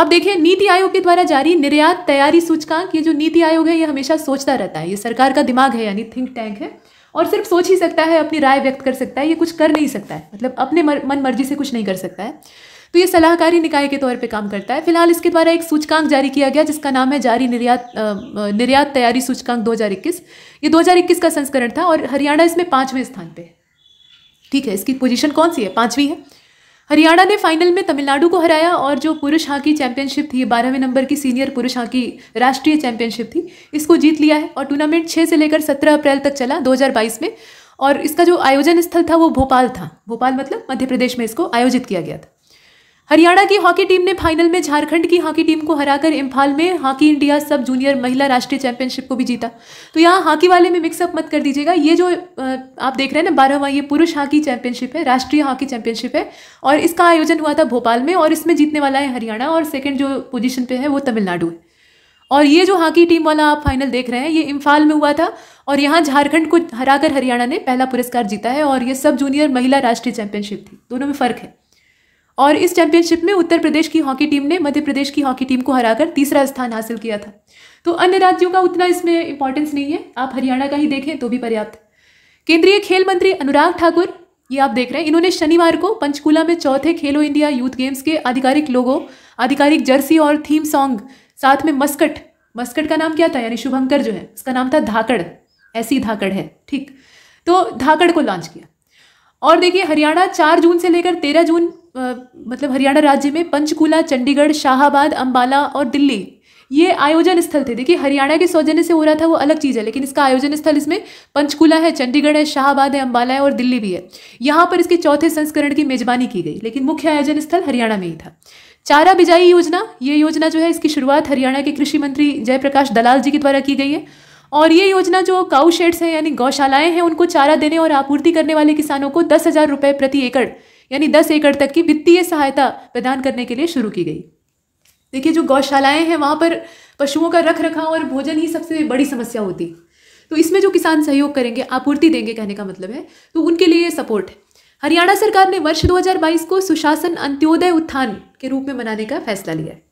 अब देखें नीति आयोग के द्वारा जारी निर्यात तैयारी सूचकांक ये जो नीति आयोग है ये हमेशा सोचता रहता है ये सरकार का दिमाग है यानी थिंक टैंक है और सिर्फ सोच ही सकता है अपनी राय व्यक्त कर सकता है ये कुछ कर नहीं सकता है मतलब अपने मन मर्जी से कुछ नहीं कर सकता है तो ये सलाहकारी निकाय के तौर पर काम करता है फिलहाल इसके द्वारा एक सूचकांक जारी किया गया जिसका नाम है जारी निर्यात निर्यात तैयारी सूचकांक दो ये दो का संस्करण था और हरियाणा इसमें पाँचवें स्थान पर है ठीक है इसकी पोजीशन कौन सी है पाँचवीं है हरियाणा ने फाइनल में तमिलनाडु को हराया और जो पुरुष हॉकी चैंपियनशिप थी बारहवें नंबर की सीनियर पुरुष हॉकी राष्ट्रीय चैंपियनशिप थी इसको जीत लिया है और टूर्नामेंट 6 से लेकर 17 अप्रैल तक चला 2022 में और इसका जो आयोजन स्थल था वो भोपाल था भोपाल मतलब मध्य प्रदेश में इसको आयोजित किया गया था हरियाणा की हॉकी टीम ने फाइनल में झारखंड की हॉकी टीम को हराकर इम्फाल में हॉकी इंडिया सब जूनियर महिला राष्ट्रीय चैंपियनशिप को भी जीता तो यहाँ हॉकी वाले में मिक्सअप मत कर दीजिएगा ये जो आप देख रहे हैं ना बारहवा ये पुरुष हॉकी चैंपियनशिप है राष्ट्रीय हॉकी चैंपियनशिप है और इसका आयोजन हुआ था भोपाल में और इसमें जीतने वाला है हरियाणा और सेकेंड जो पोजिशन पर है वो तमिलनाडु है और ये जो हॉकी टीम वाला आप फाइनल देख रहे हैं ये इम्फाल में हुआ था और यहाँ झारखंड को हराकर हरियाणा ने पहला पुरस्कार जीता है और ये सब जूनियर महिला राष्ट्रीय चैंपियनशिप थी दोनों में फ़र्क है और इस चैंपियनशिप में उत्तर प्रदेश की हॉकी टीम ने मध्य प्रदेश की हॉकी टीम को हराकर तीसरा स्थान हासिल किया था तो अन्य राज्यों का उतना इसमें इंपॉर्टेंस नहीं है आप हरियाणा का ही देखें तो भी पर्याप्त केंद्रीय खेल मंत्री अनुराग ठाकुर ये आप देख रहे हैं इन्होंने शनिवार को पंचकूला में चौथे खेलो इंडिया यूथ गेम्स के आधिकारिक लोगों आधिकारिक जर्सी और थीम सॉन्ग साथ में मस्कट मस्कट का नाम क्या था यानी शुभंकर जो है उसका नाम था धाकड़ ऐसी धाकड़ है ठीक तो धाकड़ को लॉन्च किया और देखिए हरियाणा चार जून से लेकर तेरह जून मतलब हरियाणा राज्य में पंचकूला चंडीगढ़ शाहाबाद अम्बाला और दिल्ली ये आयोजन स्थल थे देखिए हरियाणा के सौजन्य से हो रहा था वो अलग चीज़ है लेकिन इसका आयोजन स्थल इसमें पंचकूला है चंडीगढ़ है शाहबाद है अम्बाला है और दिल्ली भी है यहाँ पर इसके चौथे संस्करण की मेजबानी की गई लेकिन मुख्य आयोजन स्थल हरियाणा में ही था चारा बिजाई योजना ये योजना जो है इसकी शुरुआत हरियाणा के कृषि मंत्री जयप्रकाश दलाल जी के द्वारा की गई है और ये योजना जो काउ शेड्स हैं यानी गौशालाएं हैं उनको चारा देने और आपूर्ति करने वाले किसानों को दस हज़ार रुपये प्रति एकड़ यानी दस एकड़ तक की वित्तीय सहायता प्रदान करने के लिए शुरू की गई देखिए जो गौशालाएं हैं वहाँ पर पशुओं का रख रखाव और भोजन ही सबसे बड़ी समस्या होती तो इसमें जो किसान सहयोग करेंगे आपूर्ति देंगे कहने का मतलब है तो उनके लिए सपोर्ट है हरियाणा सरकार ने वर्ष 2022 को सुशासन अंत्योदय उत्थान के रूप में मनाने का फैसला लिया है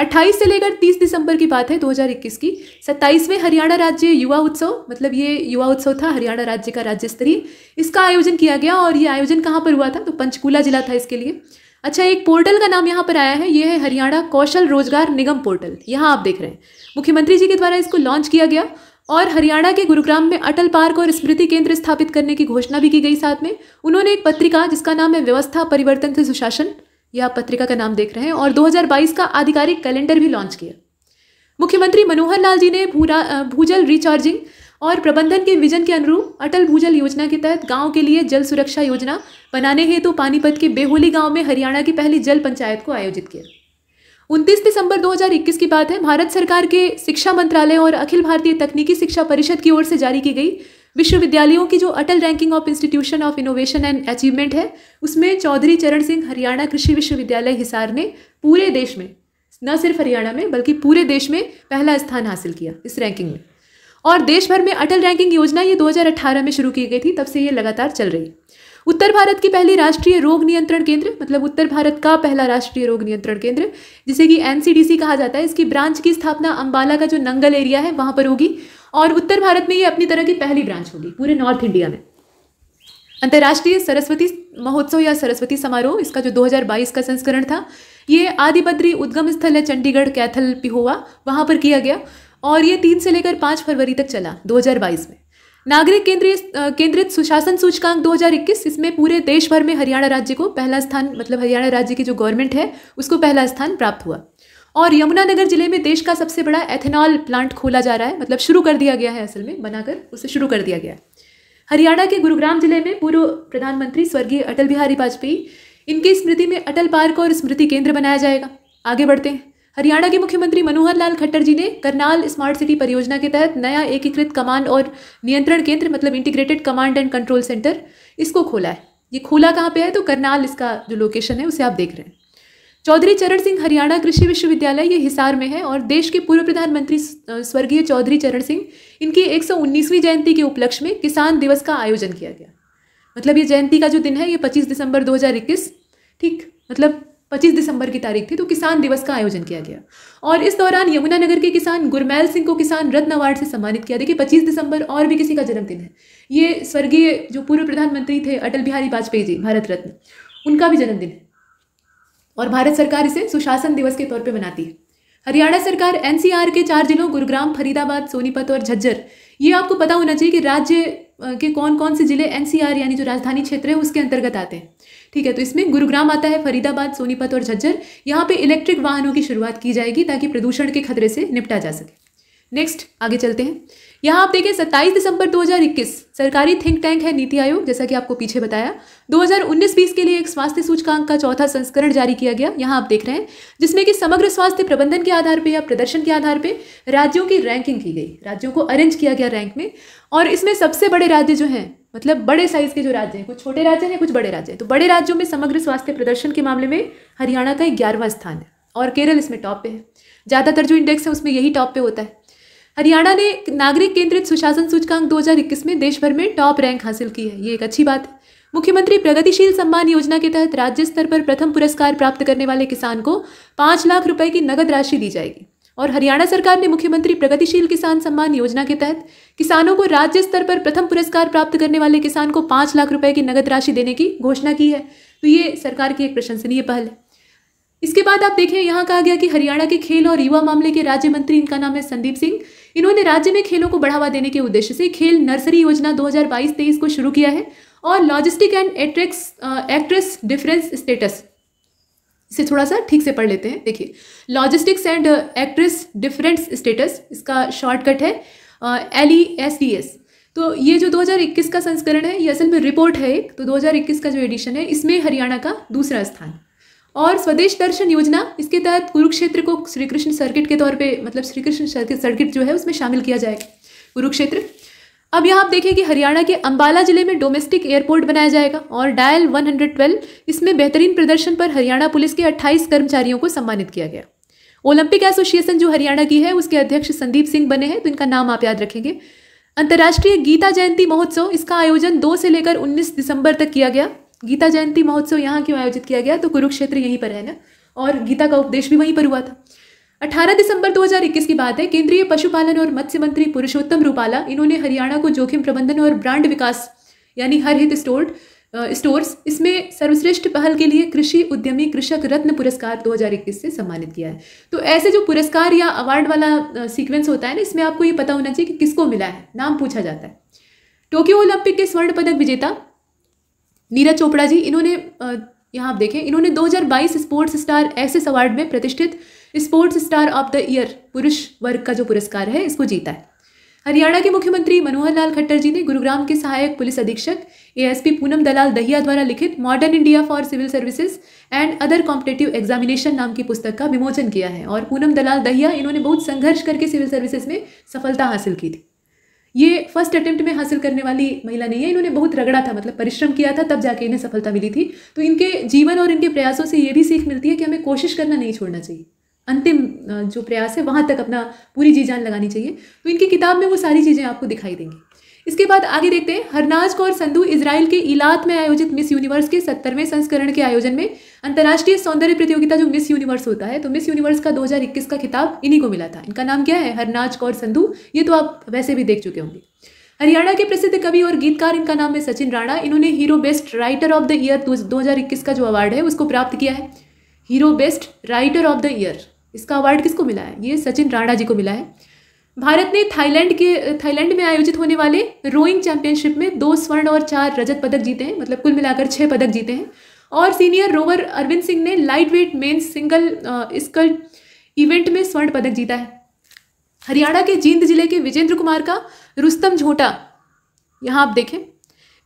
28 से लेकर तीस दिसंबर की बात है 2021 की सत्ताईसवें हरियाणा राज्य युवा उत्सव मतलब ये युवा उत्सव था हरियाणा राज्य का राज्य स्तरीय इसका आयोजन किया गया और ये आयोजन कहाँ पर हुआ था तो पंचकूला जिला था इसके लिए अच्छा एक पोर्टल का नाम यहाँ पर आया है ये है हरियाणा कौशल रोजगार निगम पोर्टल यहाँ आप देख रहे हैं मुख्यमंत्री जी के द्वारा इसको लॉन्च किया गया और हरियाणा के गुरुग्राम में अटल पार्क और स्मृति केंद्र स्थापित करने की घोषणा भी की गई साथ में उन्होंने एक पत्रिका जिसका नाम है व्यवस्था परिवर्तन से सुशासन यह पत्रिका का नाम देख रहे हैं और 2022 का आधिकारिक कैलेंडर भी लॉन्च किया मुख्यमंत्री मनोहर लाल जी ने भूजल रिचार्जिंग और प्रबंधन के विजन के अनुरूप अटल भूजल योजना के तहत गांव के लिए जल सुरक्षा योजना बनाने हेतु तो पानीपत के बेहोली गांव में हरियाणा की पहली जल पंचायत को आयोजित किया 29 दिसंबर 2021 की बात है भारत सरकार के शिक्षा मंत्रालय और अखिल भारतीय तकनीकी शिक्षा परिषद की ओर से जारी की गई विश्वविद्यालयों की जो Atal ranking of institution of innovation and achievement है उसमें चौधरी चरण सिंह हरियाणा कृषि विश्वविद्यालय हिसार ने पूरे देश में न सिर्फ हरियाणा में बल्कि पूरे देश में पहला स्थान हासिल किया इस रैंकिंग में और देश भर में अटल रैंकिंग योजना ये 2018 में शुरू की गई थी तब से ये लगातार चल रही उत्तर भारत की पहली राष्ट्रीय रोग नियंत्रण केंद्र मतलब उत्तर भारत का पहला राष्ट्रीय रोग नियंत्रण केंद्र जिसे कि एनसीडीसी कहा जाता है इसकी ब्रांच की स्थापना अंबाला का जो नंगल एरिया है वहाँ पर होगी और उत्तर भारत में ये अपनी तरह की पहली ब्रांच होगी पूरे नॉर्थ इंडिया में अंतर्राष्ट्रीय सरस्वती महोत्सव या सरस्वती समारोह इसका जो 2022 का संस्करण था ये आदिबद्री उद्गम स्थल है चंडीगढ़ कैथल पिहोवा वहाँ पर किया गया और ये तीन से लेकर पाँच फरवरी तक चला 2022 में नागरिक केंद्रीय केंद्रित सुशासन सूचकांक 2021 इसमें पूरे देश भर में हरियाणा राज्य को पहला स्थान मतलब हरियाणा राज्य की जो गवर्नमेंट है उसको पहला स्थान प्राप्त हुआ और यमुनानगर जिले में देश का सबसे बड़ा एथेनॉल प्लांट खोला जा रहा है मतलब शुरू कर दिया गया है असल में बनाकर उसे शुरू कर दिया गया है हरियाणा के गुरुग्राम जिले में पूर्व प्रधानमंत्री स्वर्गीय अटल बिहारी वाजपेयी इनकी स्मृति में अटल पार्क और स्मृति केंद्र बनाया जाएगा आगे बढ़ते हैं हरियाणा के मुख्यमंत्री मनोहर लाल खट्टर जी ने करनाल स्मार्ट सिटी परियोजना के तहत नया एकीकृत कमांड और नियंत्रण केंद्र मतलब integrated command and control centre इसको खोला है ये खोला कहाँ पे है तो करनाल इसका जो लोकेशन है उसे आप देख रहे हैं चौधरी चरण सिंह हरियाणा कृषि विश्वविद्यालय ये हिसार में है और देश के पूर्व प्रधानमंत्री स्वर्गीय चौधरी चरण सिंह इनकी एक जयंती के उपलक्ष्य में किसान दिवस का आयोजन किया गया मतलब ये जयंती का जो दिन है ये 25 दिसंबर 2021 ठीक मतलब 25 दिसंबर की तारीख थी तो किसान दिवस का आयोजन किया गया और इस दौरान यमुनानगर के किसान गुरमैल सिंह को किसान रत्न अवार्ड से सम्मानित किया देखिए 25 दिसंबर और भी किसी का जन्मदिन है ये स्वर्गीय जो पूर्व प्रधानमंत्री थे अटल बिहारी वाजपेयी जी भारत रत्न उनका भी जन्मदिन है और भारत सरकार इसे सुशासन दिवस के तौर पर मनाती है हरियाणा सरकार एनसीआर के चार जिलों गुरुग्राम फरीदाबाद सोनीपत और झज्जर ये आपको पता होना चाहिए कि राज्य के कौन कौन से जिले एनसीआर यानी जो राजधानी क्षेत्र है उसके अंतर्गत आते हैं ठीक है तो इसमें गुरुग्राम आता है फरीदाबाद सोनीपत और झज्जर यहाँ पे इलेक्ट्रिक वाहनों की शुरुआत की जाएगी ताकि प्रदूषण के खतरे से निपटा जा सके नेक्स्ट आगे चलते हैं यहाँ आप देखें सत्ताईस दिसंबर 2021 सरकारी थिंक टैंक है नीति आयोग जैसा कि आपको पीछे बताया 2019-20 के लिए एक स्वास्थ्य सूचकांक का चौथा संस्करण जारी किया गया यहाँ आप देख रहे हैं जिसमें कि समग्र स्वास्थ्य प्रबंधन के आधार पर या प्रदर्शन के आधार पर राज्यों की रैंकिंग की गई राज्यों को अरेंज किया गया रैंक में और इसमें सबसे बड़े राज्य जो हैं मतलब बड़े साइज के जो राज्य हैं कुछ छोटे राज्य हैं कुछ बड़े राज्य हैं तो बड़े राज्यों में समग्र स्वास्थ्य प्रदर्शन के मामले में हरियाणा का ग्यारहवां स्थान है और केरल इसमें टॉप पे है ज़्यादातर जो इंडेक्स है उसमें यही टॉप पे होता है हरियाणा ने नागरिक केंद्रित सुशासन सूचकांक 2021 में देश भर में टॉप रैंक हासिल की है ये एक अच्छी बात है मुख्यमंत्री प्रगतिशील सम्मान योजना के तहत राज्य स्तर पर प्रथम पुरस्कार प्राप्त करने वाले किसान को पाँच लाख रुपए की नगद राशि दी जाएगी और हरियाणा सरकार ने मुख्यमंत्री प्रगतिशील किसान सम्मान योजना के तहत किसानों को राज्य स्तर पर प्रथम पुरस्कार प्राप्त करने वाले किसान को पाँच लाख रुपए की नगद राशि देने की घोषणा की है तो ये सरकार की एक प्रशंसनीय पहल है इसके बाद आप देखें यहाँ कहा गया कि हरियाणा के खेल और युवा मामले के राज्य मंत्री इनका नाम है संदीप सिंह इन्होंने राज्य में खेलों को बढ़ावा देने के उद्देश्य से खेल नर्सरी योजना 2022-23 को शुरू किया है और लॉजिस्टिक एंड एट्रेक्स एक्ट्रेस डिफरेंस स्टेटस इसे थोड़ा सा ठीक से पढ़ लेते हैं देखिए logistics and across difference states इसका शॉर्टकट है L E S D S तो ये जो 2021 का संस्करण है ये असल में रिपोर्ट है एक तो 2021 का जो एडिशन है इसमें हरियाणा का दूसरा स्थान और स्वदेश दर्शन योजना इसके तहत कुरुक्षेत्र को श्री कृष्ण सर्किट के तौर पे मतलब श्री कृष्ण सर्किट जो है उसमें शामिल किया जाएगा कुरुक्षेत्र अब यहाँ आप देखें कि हरियाणा के अंबाला जिले में डोमेस्टिक एयरपोर्ट बनाया जाएगा और डायल 112 इसमें बेहतरीन प्रदर्शन पर हरियाणा पुलिस के 28 कर्मचारियों को सम्मानित किया गया ओलंपिक एसोसिएशन जो हरियाणा की है उसके अध्यक्ष संदीप सिंह बने हैं तो इनका नाम आप याद रखेंगे अंतर्राष्ट्रीय गीता जयंती महोत्सव इसका आयोजन दो से लेकर उन्नीस दिसंबर तक किया गया गीता जयंती महोत्सव यहाँ क्यों आयोजित किया गया तो कुरुक्षेत्र यहीं पर है ना और गीता का उपदेश भी वहीं पर हुआ था 18 दिसंबर 2021 की बात है केंद्रीय पशुपालन और मत्स्य मंत्री पुरुषोत्तम रूपाला इन्होंने हरियाणा को जोखिम प्रबंधन और ब्रांड विकास यानी हर हित स्टोर्ड स्टोर्स इसमें सर्वश्रेष्ठ पहल के लिए कृषि उद्यमी कृषक रत्न पुरस्कार 2021 से सम्मानित किया है तो ऐसे जो पुरस्कार या अवार्ड वाला सीक्वेंस होता है ना इसमें आपको ये पता होना चाहिए कि किसको मिला है नाम पूछा जाता है टोक्यो ओलंपिक के स्वर्ण पदक विजेता नीरज चोपड़ा जी इन्होंने यहाँ आप देखें इन्होंने 2022 स्पोर्ट्स स्टार एस अवार्ड में प्रतिष्ठित sports star of the year पुरुष वर्ग का जो पुरस्कार है इसको जीता है हरियाणा के मुख्यमंत्री मनोहर लाल खट्टर जी ने गुरुग्राम के सहायक पुलिस अधीक्षक एएसपी पूनम दलाल दहिया द्वारा लिखित modern India for civil services and other competitive examination नाम की पुस्तक का विमोचन किया है और पूनम दलाल दहिया इन्होंने बहुत संघर्ष करके सिविल सर्विसेज में सफलता हासिल की थी ये फर्स्ट अटेम्प्ट में हासिल करने वाली महिला नहीं है इन्होंने बहुत रगड़ा था मतलब परिश्रम किया था तब जाके इन्हें सफलता मिली थी तो इनके जीवन और इनके प्रयासों से ये भी सीख मिलती है कि हमें कोशिश करना नहीं छोड़ना चाहिए अंतिम जो प्रयास है वहाँ तक अपना पूरी जी जान लगानी चाहिए तो इनकी किताब में वो सारी चीज़ें आपको दिखाई देंगी इसके बाद आगे देखते हैं हरनाज कौर संधू इसराइल के इलात में आयोजित मिस यूनिवर्स के सत्तरवें संस्करण के आयोजन में अंतर्राष्ट्रीय सौंदर्य प्रतियोगिता जो मिस यूनिवर्स होता है तो मिस यूनिवर्स का 2021 का खिताब इन्हीं को मिला था इनका नाम क्या है हरनाज कौर संधु ये तो आप वैसे भी देख चुके होंगे हरियाणा के प्रसिद्ध कवि और गीतकार इनका नाम है सचिन राणा इन्होंने hero best writer of the year इक्कीस का जो अवार्ड है उसको प्राप्त किया है hero best writer of the year इसका अवार्ड किसको मिला है ये सचिन राणा जी को मिला है भारत ने थाईलैंड के थाईलैंड में आयोजित होने वाले रोइंग चैंपियनशिप में दो स्वर्ण और चार रजत पदक जीते हैं मतलब कुल मिलाकर छः पदक जीते हैं और सीनियर रोवर अरविंद सिंह ने light weight men single scull event में स्वर्ण पदक जीता है हरियाणा के जींद जिले के विजेंद्र कुमार का रुस्तम झोटा यहाँ आप देखें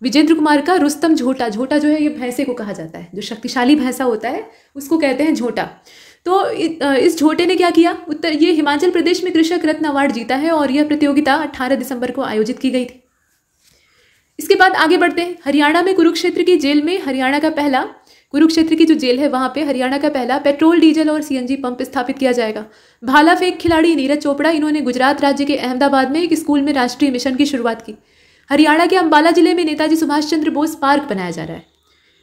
विजेंद्र कुमार का रुस्तम झोटा झोटा जो है ये भैंसे को कहा जाता है जो शक्तिशाली भैंसा होता है उसको कहते हैं झोटा तो uh, इस झोटे ने क्या किया उत्तर ये हिमाचल प्रदेश में कृषक रत्न अवार्ड जीता है और यह प्रतियोगिता 18 दिसंबर को आयोजित की गई थी इसके बाद आगे बढ़ते हैं हरियाणा में कुरुक्षेत्र की जेल में हरियाणा का पहला कुरुक्षेत्र की जो जेल है वहाँ पे हरियाणा का पहला पेट्रोल डीजल और सीएनजी पंप स्थापित किया जाएगा भाला फेंक खिलाड़ी नीरज चोपड़ा इन्होंने गुजरात राज्य के अहमदाबाद में एक स्कूल में राष्ट्रीय मिशन की शुरुआत की हरियाणा के अम्बाला जिले में नेताजी सुभाष चंद्र बोस पार्क बनाया जा रहा है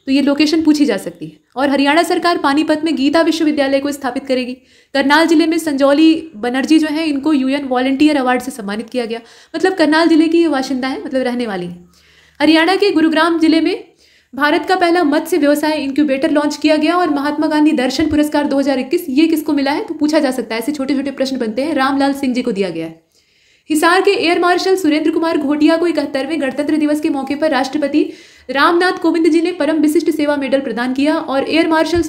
तो ये लोकेशन पूछी जा सकती है और हरियाणा सरकार पानीपत में गीता विश्वविद्यालय को स्थापित करेगी करनाल जिले में संजौली बनर्जी जो है इनको यूएन वॉलंटियर अवार्ड से सम्मानित किया गया मतलब करनाल जिले की ये वाशिंदा है मतलब रहने वाली है हरियाणा के गुरुग्राम जिले में भारत का पहला मत्स्य व्यवसाय इंक्यूबेटर लॉन्च किया गया और महात्मा गांधी दर्शन पुरस्कार 2021 ये किसको मिला है तो पूछा जा सकता है ऐसे छोटे छोटे प्रश्न बनते हैं रामलाल सिंह जी को दिया गया है हिसार के एयर मार्शल सुरेंद्र कुमार घोटिया को इकहत्तरवें गणतंत्र दिवस के मौके पर राष्ट्रपति रामनाथ कोविंद जी ने परम विशिष्ट सेवा मेडल प्रदान किया और एयर मार्शल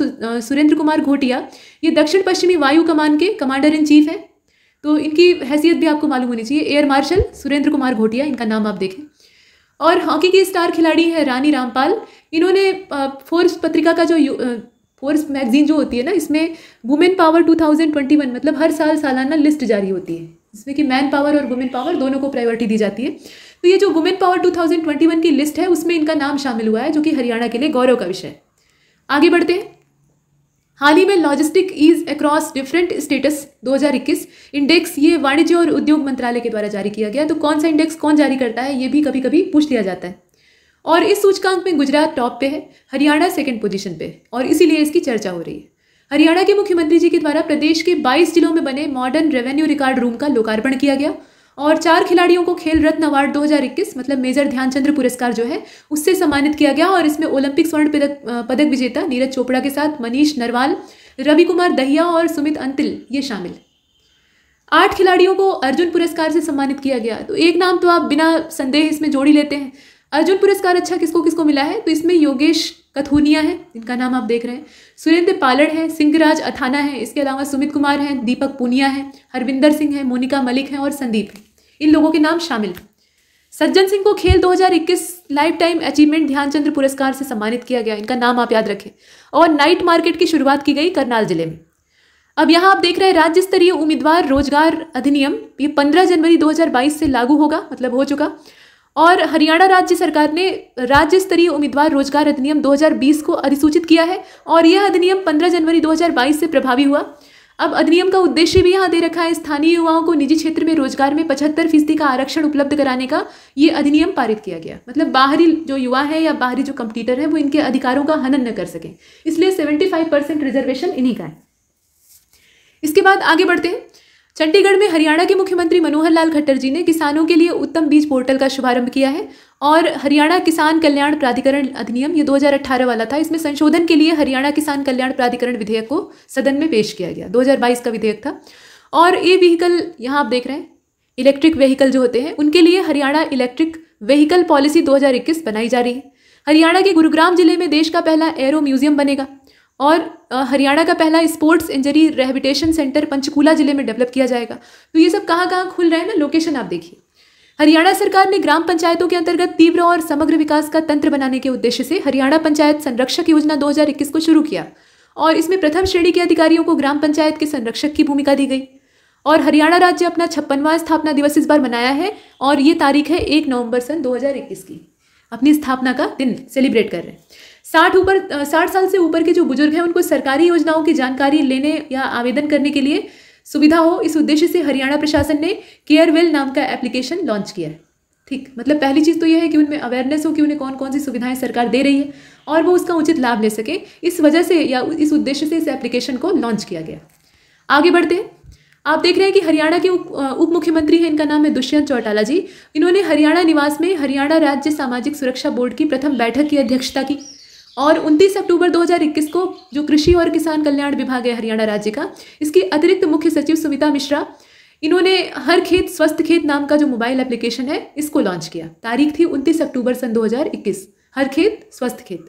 सुरेंद्र कुमार घोटिया ये दक्षिण पश्चिमी वायु कमान के कमांडर इन चीफ हैं तो इनकी हैसियत भी आपको मालूम होनी चाहिए एयर मार्शल सुरेंद्र कुमार घोटिया इनका नाम आप देखें और हॉकी के स्टार खिलाड़ी हैं रानी रामपाल इन्होंने फोर्स पत्रिका का जो फोर्स मैगजीन जो होती है ना इसमें वुमेन पावर 2021 मतलब हर साल सालाना लिस्ट जारी होती है जिसमें कि मैन पावर और वुमेन पावर दोनों को प्रायोरिटी दी जाती है तो ये जो वुमेन पावर 2021 की लिस्ट है उसमें इनका नाम शामिल हुआ है जो कि हरियाणा के लिए गौरव का विषय है आगे बढ़ते हैं हाल ही में logistic is across different states 2021 index ये वाणिज्य और उद्योग मंत्रालय के द्वारा जारी किया गया तो कौन सा इंडेक्स कौन जारी करता है ये भी कभी कभी पूछ लिया जाता है और इस सूचकांक में गुजरात टॉप पे है हरियाणा सेकंड पोजीशन पे और इसीलिए इसकी चर्चा हो रही है हरियाणा के मुख्यमंत्री जी के द्वारा प्रदेश के 22 जिलों में बने मॉडर्न रेवेन्यू रिकॉर्ड रूम का लोकार्पण किया गया और चार खिलाड़ियों को खेल रत्न अवार्ड 2021 मतलब मेजर ध्यानचंद्र पुरस्कार जो है उससे सम्मानित किया गया और इसमें ओलंपिक स्वर्ण पदक पदक विजेता नीरज चोपड़ा के साथ मनीष नरवाल रवि कुमार दहिया और सुमित अंतिल ये शामिल आठ खिलाड़ियों को अर्जुन पुरस्कार से सम्मानित किया गया तो एक नाम तो आप बिना संदेह इसमें जोड़ी लेते हैं अर्जुन पुरस्कार अच्छा किसको किसको मिला है तो इसमें योगेश कथूनिया है इनका नाम आप देख रहे हैं सुरेंद्र पालड़ है सिंहराज अथाना है इसके अलावा सुमित कुमार हैं दीपक पुनिया है हरविंदर सिंह है मोनिका मलिक हैं और संदीप है इन लोगों के नाम शामिल सज्जन सिंह को खेल 2021 लाइफ टाइम अचीवमेंट ध्यानचंद्र पुरस्कार से सम्मानित किया गया इनका नाम आप याद रखें और नाइट मार्केट की शुरुआत की गई करनाल जिले में अब यहाँ आप देख रहे हैं राज्य स्तरीय उम्मीदवार रोजगार अधिनियम ये 15 जनवरी 2022 से लागू होगा मतलब हो चुका और हरियाणा राज्य सरकार ने राज्य स्तरीय उम्मीदवार रोजगार अधिनियम 2020 को अधिसूचित किया है और यह अधिनियम 15 जनवरी 2022 से प्रभावी हुआ अब अधिनियम का उद्देश्य भी यहाँ दे रखा है स्थानीय युवाओं को निजी क्षेत्र में रोजगार में पचहत्तर फीसदी का आरक्षण उपलब्ध कराने का ये अधिनियम पारित किया गया मतलब बाहरी जो युवा है या बाहरी जो कंप्यूटर है वो इनके अधिकारों का हनन न कर सकें इसलिए सेवेंटी फाइव परसेंट रिजर्वेशन इन्हीं का है इसके बाद आगे बढ़ते हैं चंडीगढ़ में हरियाणा के मुख्यमंत्री मनोहर लाल खट्टर जी ने किसानों के लिए उत्तम बीज पोर्टल का शुभारंभ किया है और हरियाणा किसान कल्याण प्राधिकरण अधिनियम ये 2018 वाला था इसमें संशोधन के लिए हरियाणा किसान कल्याण प्राधिकरण विधेयक को सदन में पेश किया गया 2022 का विधेयक था और ये व्हीकल यहाँ आप देख रहे हैं इलेक्ट्रिक व्हीकल जो होते हैं उनके लिए हरियाणा इलेक्ट्रिक व्हीकल पॉलिसी दो बनाई जा रही है हरियाणा के गुरुग्राम जिले में देश का पहला एरो म्यूजियम बनेगा और हरियाणा का पहला sports injury rehabilitation centre Panchkula जिले में डेवलप किया जाएगा तो ये सब कहाँ कहाँ खुल रहे हैं ना लोकेशन आप देखिए हरियाणा सरकार ने ग्राम पंचायतों के अंतर्गत तीव्र और समग्र विकास का तंत्र बनाने के उद्देश्य से हरियाणा पंचायत संरक्षक योजना 2021 को शुरू किया और इसमें प्रथम श्रेणी के अधिकारियों को ग्राम पंचायत के संरक्षक की भूमिका दी गई और हरियाणा राज्य अपना छप्पनवा स्थापना दिवस इस बार मनाया है और ये तारीख है एक नवंबर सन 2021 की अपनी स्थापना का दिन सेलिब्रेट कर रहे हैं साठ ऊपर साठ साल से ऊपर के जो बुजुर्ग हैं उनको सरकारी योजनाओं की जानकारी लेने या आवेदन करने के लिए सुविधा हो इस उद्देश्य से हरियाणा प्रशासन ने केयरवेल नाम का एप्लीकेशन लॉन्च किया है ठीक मतलब पहली चीज़ तो यह है कि उनमें अवेयरनेस हो कि उन्हें कौन कौन सी सुविधाएं सरकार दे रही है और वो उसका उचित लाभ ले सके इस वजह से या इस उद्देश्य से इस एप्लीकेशन को लॉन्च किया गया आगे बढ़ते हैं आप देख रहे हैं कि हरियाणा के उप मुख्यमंत्री हैं इनका नाम है दुष्यंत चौटाला जी इन्होंने हरियाणा निवास में हरियाणा राज्य सामाजिक सुरक्षा बोर्ड की प्रथम बैठक की अध्यक्षता की और 29 अक्टूबर 2021 को जो कृषि और किसान कल्याण विभाग है हरियाणा राज्य का इसकी अतिरिक्त मुख्य सचिव सुमिता मिश्रा इन्होंने हर खेत स्वस्थ खेत नाम का जो मोबाइल एप्लीकेशन है इसको लॉन्च किया तारीख थी 29 अक्टूबर सन 2021 हर खेत स्वस्थ खेत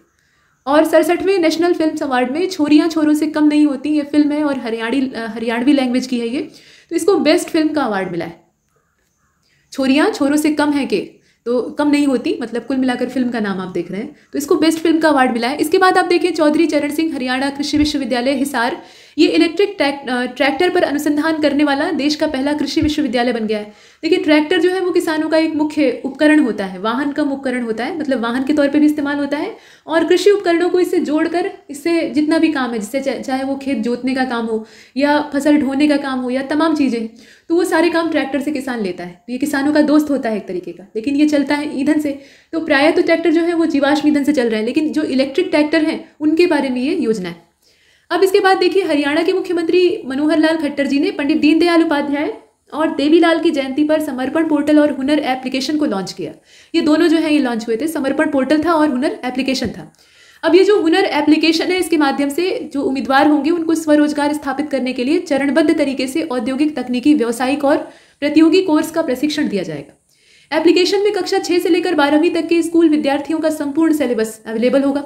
और सड़सठवें नेशनल फिल्म अवार्ड में छोरियाँ छोरों से कम नहीं होती ये फिल्म है और हरियाणी हरियाणवी लैंग्वेज की है ये तो इसको बेस्ट फिल्म का अवार्ड मिला है छोरियाँ छोरों से कम है के तो कम नहीं होती मतलब कुल मिलाकर फिल्म का नाम आप देख रहे हैं तो इसको बेस्ट फिल्म का अवार्ड मिला है इसके बाद आप देखें चौधरी चरण सिंह हरियाणा कृषि विश्वविद्यालय हिसार ये इलेक्ट्रिक ट्रैक्टर पर अनुसंधान करने वाला देश का पहला कृषि विश्वविद्यालय बन गया है देखिए ट्रैक्टर जो है वो किसानों का एक मुख्य उपकरण होता है वाहन का उपकरण होता है मतलब वाहन के तौर पर भी इस्तेमाल होता है और कृषि उपकरणों को इससे जोड़कर इससे जितना भी काम है जिससे चाहे वो खेत जोतने का काम हो या फसल ढोने का काम हो या तमाम चीज़ें तो वो सारे काम ट्रैक्टर से किसान लेता है ये किसानों का दोस्त होता है एक तरीके का लेकिन ये चलता है ईंधन से तो प्रायः तो ट्रैक्टर जो है वो जीवाश्म ईंधन से चल रहे हैं लेकिन जो इलेक्ट्रिक ट्रैक्टर हैं उनके बारे में ये योजना है अब इसके बाद देखिए हरियाणा के मुख्यमंत्री मनोहर लाल खट्टर जी ने पंडित दीनदयाल उपाध्याय और देवीलाल की जयंती पर समर्पण पोर्टल और हुनर एप्लीकेशन को लॉन्च किया ये दोनों जो है ये लॉन्च हुए थे समर्पण पोर्टल था और हुनर एप्लीकेशन था अब ये जो हुनर एप्लीकेशन है इसके माध्यम से जो उम्मीदवार होंगे उनको स्वरोजगार स्थापित करने के लिए चरणबद्ध तरीके से औद्योगिक तकनीकी व्यावसायिक और प्रतियोगी कोर्स का प्रशिक्षण दिया जाएगा एप्लीकेशन में कक्षा छः से लेकर बारहवीं तक के स्कूल विद्यार्थियों का संपूर्ण सिलेबस अवेलेबल होगा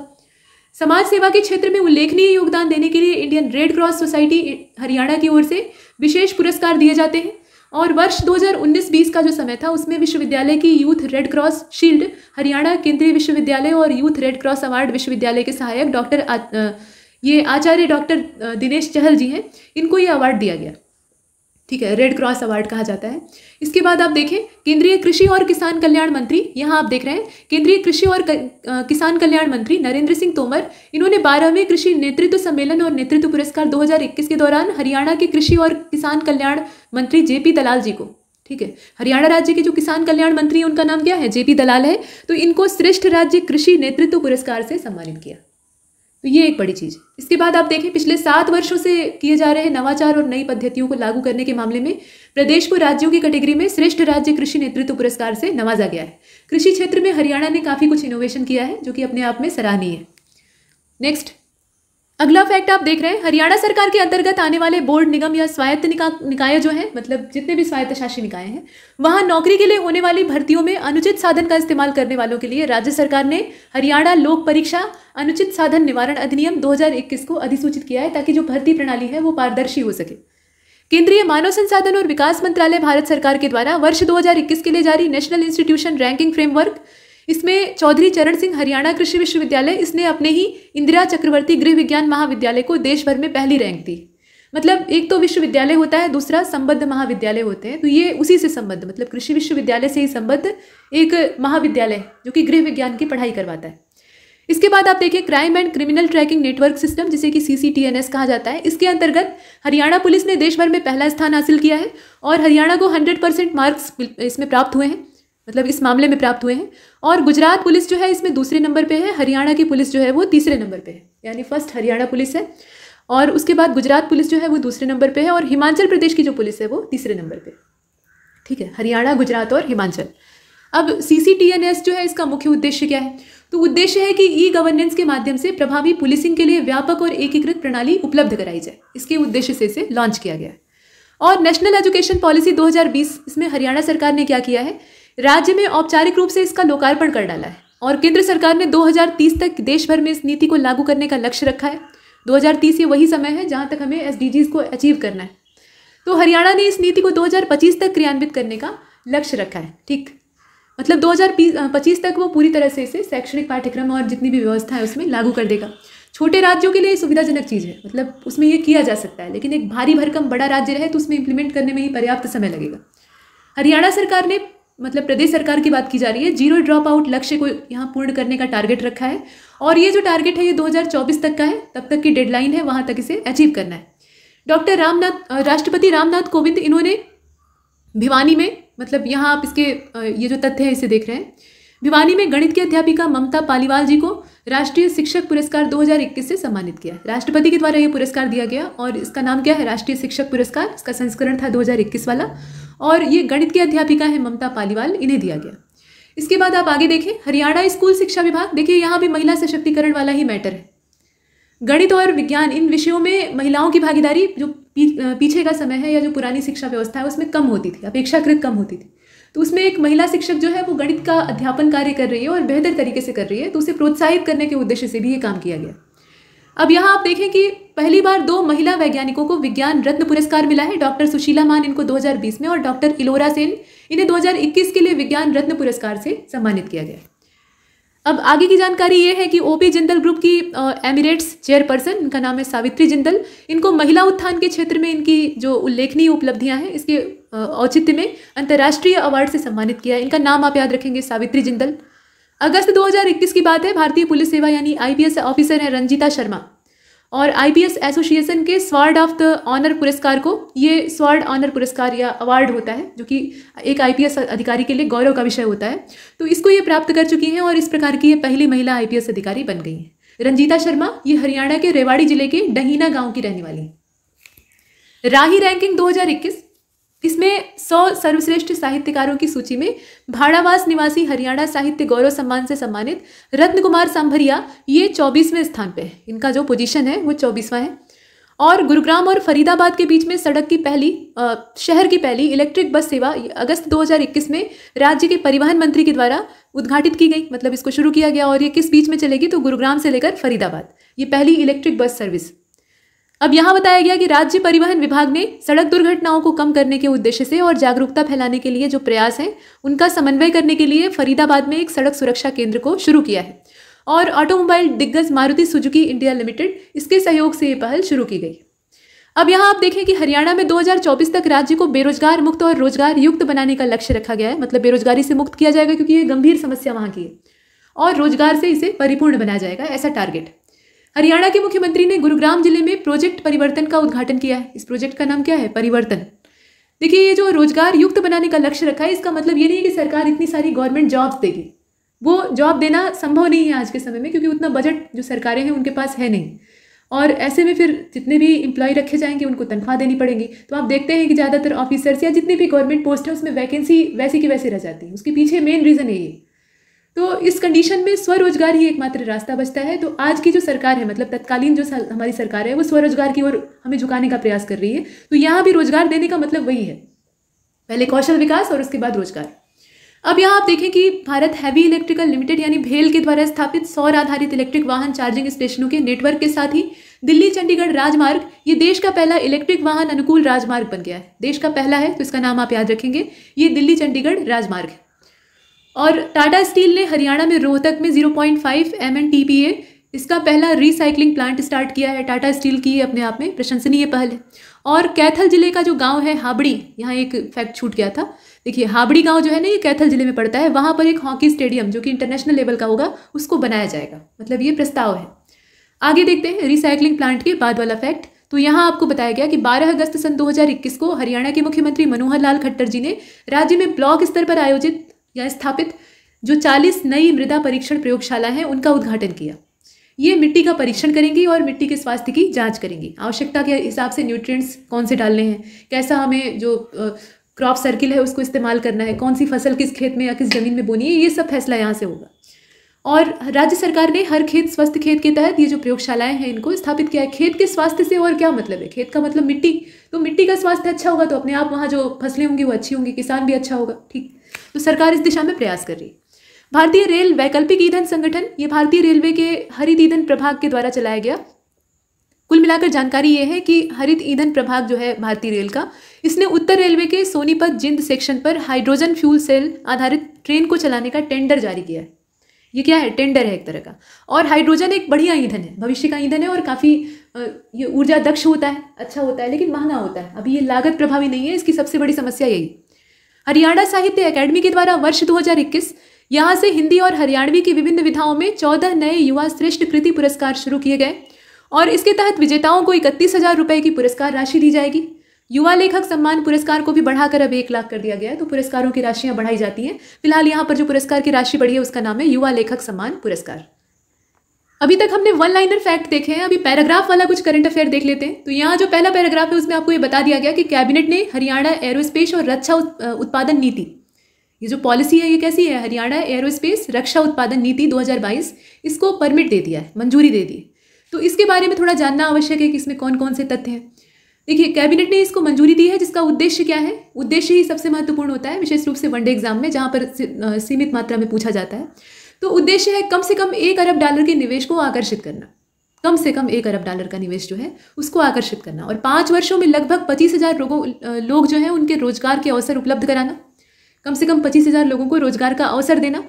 समाज सेवा के क्षेत्र में उल्लेखनीय योगदान देने के लिए Indian Red Cross Society Haryana की ओर से विशेष पुरस्कार दिए जाते हैं और वर्ष 2019-20 का जो समय था उसमें विश्वविद्यालय की youth Red Cross shield Haryana केंद्रीय विश्वविद्यालय और यूथ रेड क्रॉस अवार्ड विश्वविद्यालय के सहायक डॉक्टर ये आचार्य डॉक्टर दिनेश चहल जी हैं इनको ये अवार्ड दिया गया ठीक है रेड क्रॉस अवार्ड कहा जाता है इसके बाद आप देखें केंद्रीय कृषि और किसान कल्याण मंत्री यहाँ आप देख रहे हैं केंद्रीय कृषि और किसान कल्याण मंत्री नरेंद्र सिंह तोमर इन्होंने बारहवें कृषि नेतृत्व सम्मेलन और नेतृत्व पुरस्कार 2021 के दौरान हरियाणा के कृषि और किसान कल्याण मंत्री पी दलाल जी को ठीक है हरियाणा राज्य के जो किसान कल्याण मंत्री हैं उनका नाम क्या है जेपी दलाल है तो इनको श्रेष्ठ राज्य कृषि नेतृत्व पुरस्कार से सम्मानित किया तो ये एक बड़ी चीज़ इसके बाद आप देखें पिछले सात वर्षों से किए जा रहे नवाचार और नई पद्धतियों को लागू करने के मामले में प्रदेश को राज्यों की कैटेगरी में श्रेष्ठ राज्य कृषि नेतृत्व पुरस्कार से नवाजा गया है कृषि क्षेत्र में हरियाणा ने काफ़ी कुछ इनोवेशन किया है जो कि अपने आप में सराहनीय है नेक्स्ट अगला फैक्ट आप देख रहे हैं हरियाणा सरकार के अंतर्गत आने वाले बोर्ड निगम या स्वायत्त निका, निकाय जो है मतलब जितने भी स्वायत्त शासी निकाय हैं वहां नौकरी के लिए होने वाली भर्तियों में अनुचित साधन का इस्तेमाल करने वालों के लिए राज्य सरकार ने हरियाणा लोक परीक्षा अनुचित साधन निवारण अधिनियम 2021 को अधिसूचित किया है ताकि जो भर्ती प्रणाली है वो पारदर्शी हो सके केंद्रीय मानव संसाधन और विकास मंत्रालय भारत सरकार के द्वारा वर्ष 2021 के लिए जारी नेशनल इंस्टीट्यूशन रैंकिंग फ्रेमवर्क इसमें चौधरी चरण सिंह हरियाणा कृषि विश्वविद्यालय इसने अपने ही इंदिरा चक्रवर्ती गृह विज्ञान महाविद्यालय को देश भर में पहली रैंक दी मतलब एक तो विश्वविद्यालय होता है दूसरा संबद्ध महाविद्यालय होते हैं तो ये उसी से संबद्ध मतलब कृषि विश्वविद्यालय से ही संबद्ध एक महाविद्यालय जो कि गृह विज्ञान की पढ़ाई करवाता है इसके बाद आप देखिए crime and criminal tracking network system जिसे कि सी कहा जाता है इसके अंतर्गत हरियाणा पुलिस ने देश भर में पहला स्थान हासिल किया है और हरियाणा को हंड्रेड परसेंट मार्क्स इसमें प्राप्त हुए हैं मतलब इस मामले में प्राप्त हुए हैं और गुजरात पुलिस जो है इसमें दूसरे नंबर पे है हरियाणा की पुलिस जो है वो तीसरे नंबर पे है यानी फर्स्ट हरियाणा पुलिस है और उसके बाद गुजरात पुलिस जो है वो दूसरे नंबर पे है और हिमाचल प्रदेश की जो पुलिस है वो तीसरे नंबर पे ठीक है हरियाणा गुजरात और हिमाचल अब सी जो है इसका मुख्य उद्देश्य क्या है तो उद्देश्य है कि ई गवर्नेंस के माध्यम से प्रभावी पुलिसिंग के लिए व्यापक और एकीकृत प्रणाली उपलब्ध कराई जाए इसके उद्देश्य से इसे लॉन्च किया गया है और नेशनल एजुकेशन पॉलिसी 2020 इसमें हरियाणा सरकार ने क्या किया है राज्य में औपचारिक रूप से इसका लोकार्पण कर डाला है और केंद्र सरकार ने 2030 तक देश भर में इस नीति को लागू करने का लक्ष्य रखा है 2030 ये वही समय है जहाँ तक हमें एस को अचीव करना है तो हरियाणा ने इस नीति को 2025 तक क्रियान्वित करने का लक्ष्य रखा है ठीक मतलब 2025 तक वो पूरी तरह से इसे शैक्षणिक पाठ्यक्रम और जितनी भी व्यवस्था है उसमें लागू कर देगा छोटे राज्यों के लिए सुविधाजनक चीज़ है मतलब उसमें ये किया जा सकता है लेकिन एक भारी भरकम बड़ा राज्य रहे तो उसमें इम्प्लीमेंट करने में ही पर्याप्त समय लगेगा हरियाणा सरकार ने मतलब प्रदेश सरकार की बात की जा रही है जीरो ड्रॉप आउट लक्ष्य को यहाँ पूर्ण करने का टारगेट रखा है और ये जो टारगेट है ये 2024 तक का है तब तक की डेडलाइन है वहाँ तक इसे अचीव करना है डॉक्टर रामनाथ राष्ट्रपति रामनाथ कोविंद इन्होंने भिवानी में मतलब यहाँ आप इसके ये जो तथ्य है इसे देख रहे हैं भिवानी में गणित की अध्यापिका ममता पालीवाल जी को राष्ट्रीय शिक्षक पुरस्कार 2021 से सम्मानित किया राष्ट्रपति के द्वारा यह पुरस्कार दिया गया और इसका नाम क्या है राष्ट्रीय शिक्षक पुरस्कार इसका संस्करण था 2021 वाला और ये गणित की अध्यापिका है ममता पालीवाल इन्हें दिया गया इसके बाद आप आगे देखें हरियाणा स्कूल शिक्षा विभाग देखिए यहाँ भी महिला सशक्तिकरण वाला ही मैटर है गणित और विज्ञान इन विषयों में महिलाओं की भागीदारी जो पीछे का समय है या जो पुरानी शिक्षा व्यवस्था है उसमें कम होती थी अपेक्षाकृत कम होती थी तो उसमें एक महिला शिक्षक जो है वो गणित का अध्यापन कार्य कर रही है और बेहतर तरीके से कर रही है तो उसे प्रोत्साहित करने के उद्देश्य से भी ये काम किया गया अब यहाँ आप देखें कि पहली बार दो महिला वैज्ञानिकों को विज्ञान रत्न पुरस्कार मिला है डॉक्टर सुशीला मान इनको 2020 में और डॉक्टर इलोरा सेन इन्हें 2021 के लिए विज्ञान रत्न पुरस्कार से सम्मानित किया गया अब आगे की जानकारी ये है कि ओपी जिंदल ग्रुप की एमिरेट्स चेयरपर्सन इनका नाम है सावित्री जिंदल इनको महिला उत्थान के क्षेत्र में इनकी जो उल्लेखनीय उपलब्धियां हैं इसके औचित्य में अंतर्राष्ट्रीय अवार्ड से सम्मानित किया है इनका नाम आप याद रखेंगे सावित्री जिंदल अगस्त 2021 की बात है भारतीय पुलिस सेवा यानी आईपीएस ऑफिसर है रंजीता शर्मा और आईपीएस एसोसिएशन के स्वार्ड ऑफ द ऑनर पुरस्कार को ये स्वार्ड ऑनर पुरस्कार या अवार्ड होता है जो कि एक आईपीएस अधिकारी के लिए गौरव का विषय होता है तो इसको ये प्राप्त कर चुकी हैं और इस प्रकार की ये पहली महिला आईपीएस अधिकारी बन गई हैं रंजीता शर्मा ये हरियाणा के रेवाड़ी जिले के डहीना गाँव की रहने वाली राही रैंकिंग दो इसमें सौ सर्वश्रेष्ठ साहित्यकारों की सूची में भाड़ावास निवासी हरियाणा साहित्य गौरव सम्मान से सम्मानित रत्न कुमार सांभरिया ये चौबीसवें स्थान पे है इनका जो पोजीशन है वो चौबीसवां है और गुरुग्राम और फरीदाबाद के बीच में सड़क की पहली आ, शहर की पहली इलेक्ट्रिक बस सेवा अगस्त 2021 में राज्य के परिवहन मंत्री के द्वारा उद्घाटित की गई मतलब इसको शुरू किया गया और ये किस बीच में चलेगी तो गुरुग्राम से लेकर फरीदाबाद ये पहली इलेक्ट्रिक बस सर्विस अब यहाँ बताया गया कि राज्य परिवहन विभाग ने सड़क दुर्घटनाओं को कम करने के उद्देश्य से और जागरूकता फैलाने के लिए जो प्रयास हैं उनका समन्वय करने के लिए फरीदाबाद में एक सड़क सुरक्षा केंद्र को शुरू किया है और ऑटोमोबाइल दिग्गज मारुति सुजुकी इंडिया लिमिटेड इसके सहयोग से ये पहल शुरू की गई अब यहाँ आप देखें कि हरियाणा में 2024 तक राज्य को बेरोजगार मुक्त और रोजगार युक्त बनाने का लक्ष्य रखा गया है मतलब बेरोजगारी से मुक्त किया जाएगा क्योंकि ये गंभीर समस्या वहाँ की है और रोजगार से इसे परिपूर्ण बनाया जाएगा ऐसा टारगेट हरियाणा के मुख्यमंत्री ने गुरुग्राम जिले में प्रोजेक्ट परिवर्तन का उद्घाटन किया है इस प्रोजेक्ट का नाम क्या है परिवर्तन देखिए ये जो रोजगार युक्त बनाने का लक्ष्य रखा है इसका मतलब ये नहीं है कि सरकार इतनी सारी गवर्नमेंट जॉब्स देगी वो जॉब देना संभव नहीं है आज के समय में क्योंकि उतना बजट जो सरकारें हैं उनके पास है नहीं और ऐसे में फिर जितने भी इम्प्लॉय रखे जाएंगे उनको तनख्वाह देनी पड़ेगी तो आप देखते हैं कि ज़्यादातर ऑफिसर्स या जितनी भी गवर्नमेंट पोस्ट है उसमें वैकेंसी वैसी की वैसी रह जाती है उसके पीछे मेन रीज़न यही है तो इस कंडीशन में स्वरोजगार ही एकमात्र रास्ता बचता है तो आज की जो सरकार है मतलब तत्कालीन जो हमारी सरकार है वो स्वरोजगार की ओर हमें झुकाने का प्रयास कर रही है तो यहाँ भी रोजगार देने का मतलब वही है पहले कौशल विकास और उसके बाद रोजगार अब यहाँ आप देखें कि भारत हैवी इलेक्ट्रिकल लिमिटेड यानी भेल के द्वारा स्थापित सौर आधारित इलेक्ट्रिक वाहन चार्जिंग स्टेशनों के नेटवर्क के साथ ही दिल्ली चंडीगढ़ राजमार्ग ये देश का पहला इलेक्ट्रिक वाहन अनुकूल राजमार्ग बन गया है देश का पहला है तो इसका नाम आप याद रखेंगे ये दिल्ली चंडीगढ़ राजमार्ग है और टाटा स्टील ने हरियाणा में रोहतक में 0.5 पॉइंट फाइव इसका पहला रिसाइकलिंग प्लांट स्टार्ट किया है टाटा स्टील की अपने आप में प्रशंसनीय पहल है और कैथल जिले का जो गांव है हाबड़ी यहाँ एक फैक्ट छूट गया था देखिए हाबड़ी गांव जो है ना ये कैथल जिले में पड़ता है वहाँ पर एक हॉकी स्टेडियम जो कि इंटरनेशनल लेवल का होगा उसको बनाया जाएगा मतलब ये प्रस्ताव है आगे देखते हैं रिसाइकलिंग प्लांट के बाद वाला फैक्ट तो यहाँ आपको बताया गया कि 12 अगस्त सन 2021 को हरियाणा के मुख्यमंत्री मनोहर लाल खट्टर जी ने राज्य में ब्लॉक स्तर पर आयोजित या स्थापित जो 40 नई मृदा परीक्षण प्रयोगशाला हैं उनका उद्घाटन किया ये मिट्टी का परीक्षण करेंगी और मिट्टी के स्वास्थ्य की जांच करेंगी आवश्यकता के हिसाब से न्यूट्रिएंट्स कौन से डालने हैं कैसा हमें जो क्रॉप सर्किल है उसको इस्तेमाल करना है कौन सी फसल किस खेत में या किस ज़मीन में बोनी है ये सब फैसला यहाँ से होगा और राज्य सरकार ने हर खेत स्वस्थ खेत के तहत ये जो प्रयोगशालाएं हैं इनको स्थापित किया है खेत के स्वास्थ्य से और क्या मतलब है खेत का मतलब मिट्टी तो मिट्टी का स्वास्थ्य अच्छा होगा तो अपने आप वहाँ जो फसलें होंगी वो अच्छी होंगी किसान भी अच्छा होगा ठीक तो सरकार इस दिशा में प्रयास कर रही है भारतीय रेल वैकल्पिक ईंधन संगठन ये भारतीय रेलवे के हरित ईंधन प्रभाग के द्वारा चलाया गया कुल मिलाकर जानकारी ये है कि हरित ईंधन प्रभाग जो है भारतीय रेल का इसने उत्तर रेलवे के सोनीपत जिंद सेक्शन पर हाइड्रोजन फ्यूल सेल आधारित ट्रेन को चलाने का टेंडर जारी किया है ये क्या है टेंडर है एक तरह का और हाइड्रोजन एक बढ़िया ईंधन है भविष्य का ईंधन है और काफ़ी ये ऊर्जा दक्ष होता है अच्छा होता है लेकिन महंगा होता है अभी ये लागत प्रभावी नहीं है इसकी सबसे बड़ी समस्या यही हरियाणा साहित्य अकेडमी के द्वारा वर्ष 2021 यहाँ से हिंदी और हरियाणवी की विभिन्न विधाओं में चौदह नए युवा श्रेष्ठ कृति पुरस्कार शुरू किए गए और इसके तहत विजेताओं को इकतीस हज़ार रुपये की पुरस्कार राशि दी जाएगी युवा लेखक सम्मान पुरस्कार को भी बढ़ाकर अब एक लाख कर दिया गया है तो पुरस्कारों की राशियां बढ़ाई जाती हैं फिलहाल यहां पर जो पुरस्कार की राशि बढ़ी है उसका नाम है युवा लेखक सम्मान पुरस्कार अभी तक हमने वन लाइनर फैक्ट देखे हैं अभी पैराग्राफ वाला कुछ करंट अफेयर देख लेते हैं तो यहाँ जो पहला पैराग्राफ है उसमें आपको ये बता दिया गया कि कैबिनेट ने हरियाणा एरोस्पेस और रक्षा उत्पादन नीति ये जो पॉलिसी है ये कैसी है हरियाणा एरोस्पेस रक्षा उत्पादन नीति 2022 इसको परमिट दे दिया है मंजूरी दे दी तो इसके बारे में थोड़ा जानना आवश्यक है कि इसमें कौन कौन से तथ्य हैं देखिए कैबिनेट ने इसको मंजूरी दी है जिसका उद्देश्य क्या है उद्देश्य ही सबसे महत्वपूर्ण होता है विशेष रूप से वनडे एग्जाम में जहाँ पर सीमित मात्रा में पूछा जाता है तो उद्देश्य है कम से कम एक अरब डॉलर के निवेश को आकर्षित करना कम से कम एक अरब डॉलर का निवेश जो है उसको आकर्षित करना और पाँच वर्षों में लगभग पच्चीस हज़ार लोगों लोग जो हैं उनके रोजगार के अवसर उपलब्ध कराना कम से कम पच्चीस हज़ार लोगों को रोजगार का अवसर देना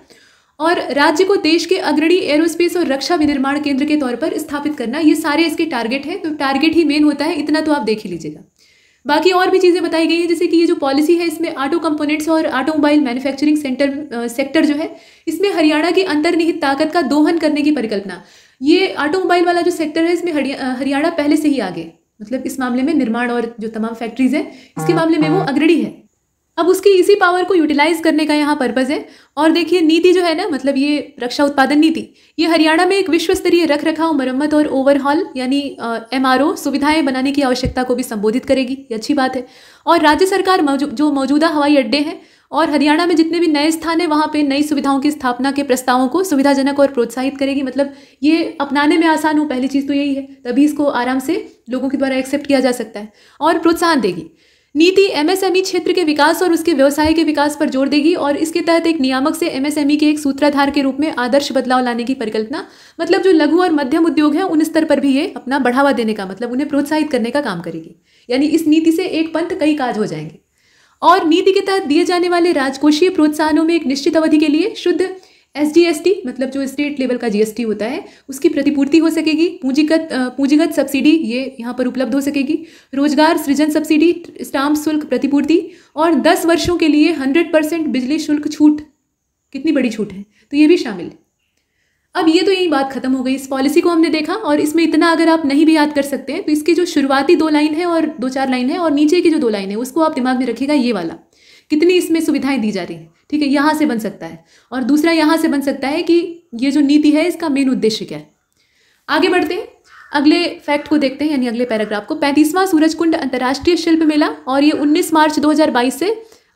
और राज्य को देश के अग्रणी एरोस्पेस और रक्षा विनिर्माण केंद्र के तौर पर स्थापित करना ये सारे इसके टारगेट हैं तो टारगेट ही मेन होता है इतना तो आप देख ही लीजिएगा बाकी और भी चीज़ें बताई गई हैं जैसे कि ये जो पॉलिसी है इसमें ऑटो कंपोनेंट्स और ऑटोमोबाइल मैन्युफैक्चरिंग सेंटर सेक्टर जो है इसमें हरियाणा की अंतर्निहित ताकत का दोहन करने की परिकल्पना ये ऑटोमोबाइल वाला जो सेक्टर है इसमें हरियाणा पहले से ही आगे मतलब इस मामले में निर्माण और जो तमाम फैक्ट्रीज हैं इसके मामले में वो अग्रणी है अब उसकी इसी पावर को यूटिलाइज करने का यहाँ पर्पज़ है और देखिए नीति जो है ना मतलब ये रक्षा उत्पादन नीति ये हरियाणा में एक विश्व स्तरीय रख रखाव मरम्मत और ओवरहॉल यानी एम सुविधाएं बनाने की आवश्यकता को भी संबोधित करेगी ये अच्छी बात है और राज्य सरकार मौजू, जो मौजूदा हवाई अड्डे हैं और हरियाणा में जितने भी नए स्थान हैं वहाँ पर नई सुविधाओं की स्थापना के प्रस्तावों को सुविधाजनक और प्रोत्साहित करेगी मतलब ये अपनाने में आसान हो पहली चीज़ तो यही है तभी इसको आराम से लोगों के द्वारा एक्सेप्ट किया जा सकता है और प्रोत्साहन देगी नीति एमएसएमई e क्षेत्र के विकास और उसके व्यवसाय के विकास पर जोर देगी और इसके तहत एक नियामक से एमएसएमई e के एक सूत्राधार के रूप में आदर्श बदलाव लाने की परिकल्पना मतलब जो लघु और मध्यम उद्योग हैं उन स्तर पर भी ये अपना बढ़ावा देने का मतलब उन्हें प्रोत्साहित करने का काम करेगी यानी इस नीति से एक पंथ कई काज हो जाएंगे और नीति के तहत दिए जाने वाले राजकोषीय प्रोत्साहनों में एक निश्चित अवधि के लिए शुद्ध टी मतलब जो स्टेट लेवल का जीएसटी होता है उसकी प्रतिपूर्ति हो सकेगी पूंजीगत पूंजीगत सब्सिडी ये यहाँ पर उपलब्ध हो सकेगी रोजगार सृजन सब्सिडी स्टाम्प शुल्क प्रतिपूर्ति और दस वर्षों के लिए हंड्रेड परसेंट बिजली शुल्क छूट कितनी बड़ी छूट है तो ये भी शामिल है अब ये तो यही बात खत्म हो गई इस पॉलिसी को हमने देखा और इसमें इतना अगर आप नहीं भी याद कर सकते हैं तो इसकी जो शुरुआती दो लाइन है और दो चार लाइन है और नीचे की जो दो लाइन है उसको आप दिमाग में रखिएगा ये वाला कितनी इसमें सुविधाएं दी जा रही हैं ठीक है यहाँ से बन सकता है और दूसरा यहाँ से बन सकता है कि ये जो नीति है इसका मेन उद्देश्य क्या है आगे बढ़ते हैं अगले फैक्ट को देखते हैं यानी अगले पैराग्राफ को पैंतीसवां सूरज कुंड अंतर्राष्ट्रीय शिल्प मेला और ये 19 मार्च 2022 से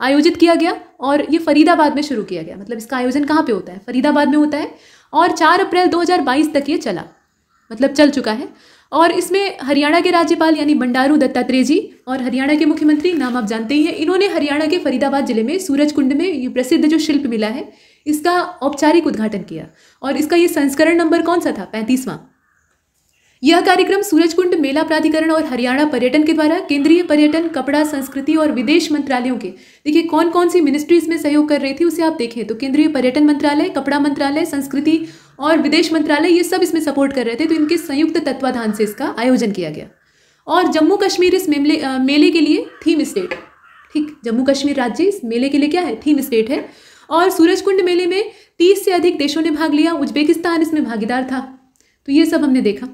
आयोजित किया गया और ये फरीदाबाद में शुरू किया गया मतलब इसका आयोजन कहाँ पे होता है फरीदाबाद में होता है और 4 अप्रैल 2022 तक ये चला मतलब चल चुका है और इसमें हरियाणा के राज्यपाल यानी बंडारू दत्तात्रेय जी और हरियाणा के मुख्यमंत्री नाम आप जानते ही हैं इन्होंने हरियाणा के फरीदाबाद जिले में सूरज कुंड में ये प्रसिद्ध जो शिल्प मिला है इसका औपचारिक उद्घाटन किया और इसका ये संस्करण नंबर कौन सा था पैंतीसवां यह कार्यक्रम सूरजकुंड मेला प्राधिकरण और हरियाणा पर्यटन के द्वारा केंद्रीय पर्यटन कपड़ा संस्कृति और विदेश मंत्रालयों के देखिए कौन कौन सी मिनिस्ट्रीज में सहयोग कर रही थी उसे आप देखें तो केंद्रीय पर्यटन मंत्रालय कपड़ा मंत्रालय संस्कृति और विदेश मंत्रालय ये सब इसमें सपोर्ट कर रहे थे तो इनके संयुक्त तत्वाधान से इसका आयोजन किया गया और जम्मू कश्मीर इस मेले मेले के लिए थीम स्टेट ठीक जम्मू कश्मीर राज्य इस मेले के लिए क्या है थीम स्टेट है और सूरज कुंड मेले में तीस से अधिक देशों ने भाग लिया उज्बेकिस्तान इसमें भागीदार था तो ये सब हमने देखा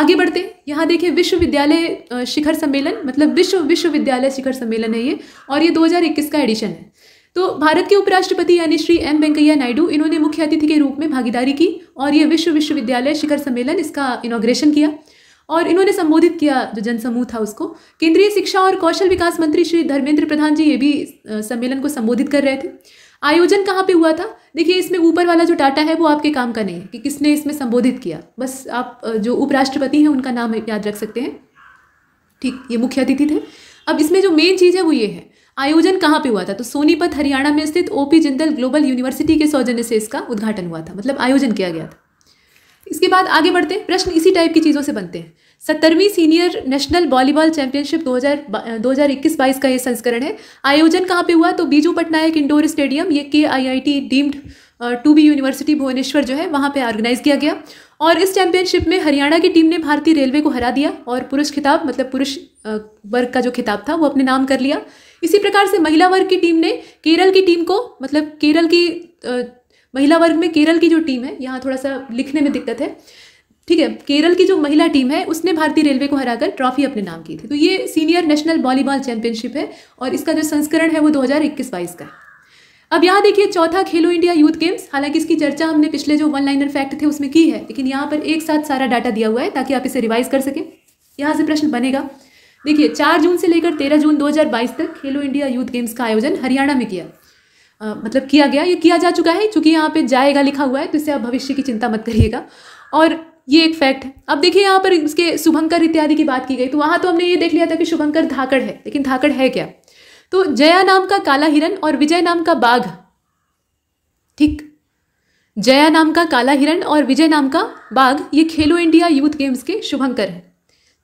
आगे बढ़ते यहाँ देखिए विश्वविद्यालय शिखर सम्मेलन मतलब विश्व विश्वविद्यालय शिखर सम्मेलन है ये और ये 2021 का एडिशन है तो भारत के उपराष्ट्रपति यानी श्री एम वेंकैया नायडू इन्होंने मुख्य अतिथि के रूप में भागीदारी की और ये विश्व विश्वविद्यालय शिखर सम्मेलन इसका इनाग्रेशन किया और इन्होंने संबोधित किया जो जनसमूह था उसको केंद्रीय शिक्षा और कौशल विकास मंत्री श्री धर्मेंद्र प्रधान जी ये भी सम्मेलन को संबोधित कर रहे थे आयोजन कहाँ पे हुआ था देखिए इसमें ऊपर वाला जो डाटा है वो आपके काम का नहीं है कि किसने इसमें संबोधित किया बस आप जो उपराष्ट्रपति हैं उनका नाम याद रख सकते हैं ठीक ये मुख्य अतिथि थे अब इसमें जो मेन चीज़ है वो ये है आयोजन कहाँ पे हुआ था तो सोनीपत हरियाणा में स्थित ओपी जिंदल ग्लोबल यूनिवर्सिटी के सौजन्य से इसका उद्घाटन हुआ था मतलब आयोजन किया गया था इसके बाद आगे बढ़ते हैं प्रश्न इसी टाइप की चीज़ों से बनते हैं सत्तरवीं सीनियर नेशनल वॉलीबॉल चैंपियनशिप हजार इक्कीस बाईस का ये संस्करण है आयोजन कहाँ पे हुआ तो बीजू पटनायक इंडोर स्टेडियम ये K I deemed to be university Bhubaneswar जो है वहाँ पे ऑर्गेनाइज किया गया और इस चैंपियनशिप में हरियाणा की टीम ने भारतीय रेलवे को हरा दिया और पुरुष खिताब मतलब पुरुष वर्ग का जो खिताब था वो अपने नाम कर लिया इसी प्रकार से महिला वर्ग की टीम ने केरल की टीम को मतलब केरल की आ, महिला वर्ग में केरल की जो टीम है यहाँ थोड़ा सा लिखने में दिक्कत है ठीक है केरल की जो महिला टीम है उसने भारतीय रेलवे को हराकर ट्रॉफी अपने नाम की थी तो ये सीनियर नेशनल वॉलीबॉल चैंपियनशिप है और इसका जो संस्करण है वो दो हज़ार का है अब यहाँ देखिए चौथा खेलो इंडिया यूथ गेम्स हालांकि इसकी चर्चा हमने पिछले जो वन लाइनर फैक्ट थे उसमें की है लेकिन यहाँ पर एक साथ सारा डाटा दिया हुआ है ताकि आप इसे रिवाइज कर सकें यहाँ से प्रश्न बनेगा देखिए चार जून से लेकर तेरह जून दो तक खेलो इंडिया यूथ गेम्स का आयोजन हरियाणा में किया आ, मतलब किया गया ये किया जा चुका है चूँकि यहाँ पर जाएगा लिखा हुआ है तो इससे आप भविष्य की चिंता मत करिएगा और ये एक फैक्ट है अब देखिए यहाँ पर इसके शुभंकर इत्यादि की बात की गई तो वहाँ तो हमने ये देख लिया था कि शुभंकर धाकड़ है लेकिन धाकड़ है क्या तो जया नाम का काला हिरण और विजय नाम का बाघ ठीक जया नाम का काला हिरण और विजय नाम का बाघ ये खेलो इंडिया यूथ गेम्स के शुभंकर है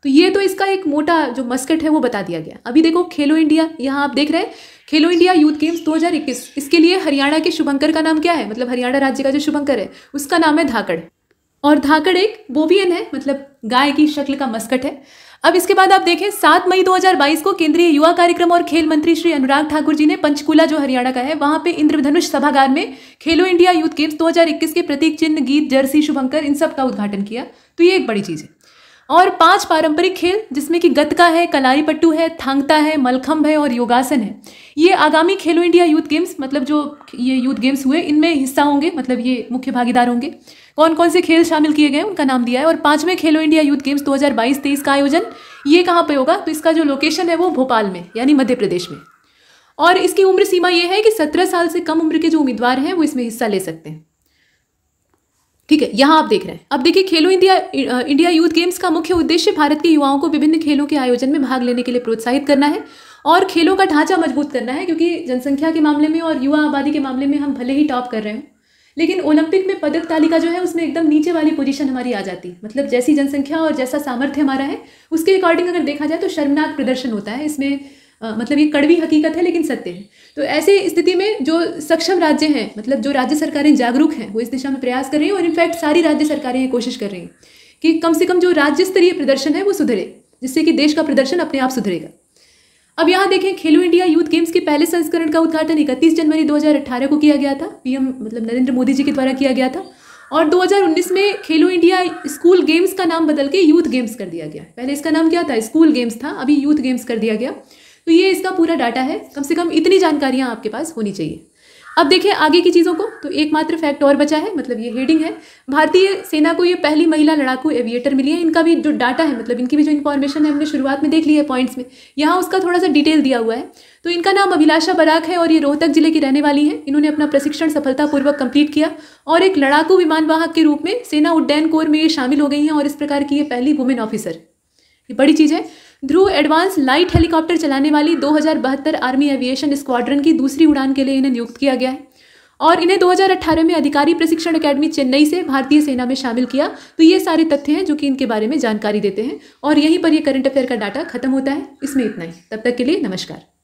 तो ये तो इसका एक मोटा जो मस्कट है वो बता दिया गया अभी देखो खेलो इंडिया यहाँ आप देख रहे हैं खेलो इंडिया यूथ गेम्स 2021 इसके लिए हरियाणा के शुभंकर का नाम क्या है मतलब हरियाणा राज्य का जो शुभंकर है उसका नाम है धाकड़ और धाकड़ एक बोबियन है मतलब गाय की शक्ल का मस्कट है अब इसके बाद आप देखें सात मई 2022 को केंद्रीय युवा कार्यक्रम और खेल मंत्री श्री अनुराग ठाकुर जी ने पंचकूला जो हरियाणा का है वहां पे इंद्रधनुष सभागार में खेलो इंडिया यूथ गेम्स 2021 के प्रतीक चिन्ह गीत जर्सी शुभंकर इन सब का उद्घाटन किया तो ये एक बड़ी चीज़ है और पांच पारंपरिक खेल जिसमें कि गतका है कलारी पट्टू है थांगता है मलखम्ब है और योगासन है ये आगामी खेलो इंडिया यूथ गेम्स मतलब जो ये यूथ गेम्स हुए इनमें हिस्सा होंगे मतलब ये मुख्य भागीदार होंगे कौन कौन से खेल शामिल किए गए उनका नाम दिया है और पांचवें खेलो इंडिया यूथ गेम्स 2022-23 का आयोजन ये कहाँ पे होगा तो इसका जो लोकेशन है वो भोपाल में यानी मध्य प्रदेश में और इसकी उम्र सीमा ये है कि सत्रह साल से कम उम्र के जो उम्मीदवार हैं वो इसमें हिस्सा ले सकते हैं ठीक है यहाँ आप देख रहे हैं अब देखिए खेलो इंडिया इंडिया यूथ गेम्स का मुख्य उद्देश्य भारत के युवाओं को विभिन्न खेलों के आयोजन में भाग लेने के लिए प्रोत्साहित करना है और खेलों का ढांचा मजबूत करना है क्योंकि जनसंख्या के मामले में और युवा आबादी के मामले में हम भले ही टॉप कर रहे हैं लेकिन ओलंपिक में पदक तालिका जो है उसमें एकदम नीचे वाली पोजीशन हमारी आ जाती है मतलब जैसी जनसंख्या और जैसा सामर्थ्य हमारा है उसके अकॉर्डिंग अगर देखा जाए तो शर्मनाक प्रदर्शन होता है इसमें आ, मतलब ये कड़वी हकीकत है लेकिन सत्य है तो ऐसे स्थिति में जो सक्षम राज्य हैं मतलब जो राज्य सरकारें जागरूक हैं वो इस दिशा में प्रयास कर रही हैं और इनफैक्ट सारी राज्य सरकारें ये कोशिश कर रही हैं कि कम से कम जो राज्य स्तरीय प्रदर्शन है वो सुधरे जिससे कि देश का प्रदर्शन अपने आप सुधरेगा अब यहाँ देखें खेलो इंडिया यूथ गेम्स के पहले संस्करण का उद्घाटन इकतीस जनवरी 2018 को किया गया था पीएम मतलब नरेंद्र मोदी जी के द्वारा किया गया था और 2019 में खेलो इंडिया स्कूल गेम्स का नाम बदल के यूथ गेम्स कर दिया गया पहले इसका नाम क्या था स्कूल गेम्स था अभी यूथ गेम्स कर दिया गया तो ये इसका पूरा डाटा है कम से कम इतनी जानकारियाँ आपके पास होनी चाहिए अब देखें आगे की चीज़ों को तो एकमात्र फैक्ट और बचा है मतलब ये हेडिंग है भारतीय सेना को ये पहली महिला लड़ाकू एविएटर मिली है इनका भी जो डाटा है मतलब इनकी भी जो इन्फॉर्मेशन है हमने शुरुआत में देख ली है पॉइंट्स में यहाँ उसका थोड़ा सा डिटेल दिया हुआ है तो इनका नाम अभिलाषा बराक है और ये रोहतक जिले की रहने वाली है इन्होंने अपना प्रशिक्षण सफलतापूर्वक कंप्लीट किया और एक लड़ाकू विमानवाहक के रूप में सेना उड्डयन कोर में ये शामिल हो गई हैं और इस प्रकार की ये पहली वुमेन ऑफिसर ये बड़ी चीज़ है ध्रुव एडवांस लाइट हेलीकॉप्टर चलाने वाली दो आर्मी एविएशन स्क्वाड्रन की दूसरी उड़ान के लिए इन्हें नियुक्त किया गया है और इन्हें 2018 में अधिकारी प्रशिक्षण एकेडमी चेन्नई से भारतीय सेना में शामिल किया तो ये सारे तथ्य हैं जो कि इनके बारे में जानकारी देते हैं और यहीं पर ये करंट अफेयर का डाटा खत्म होता है इसमें इतना ही तब तक के लिए नमस्कार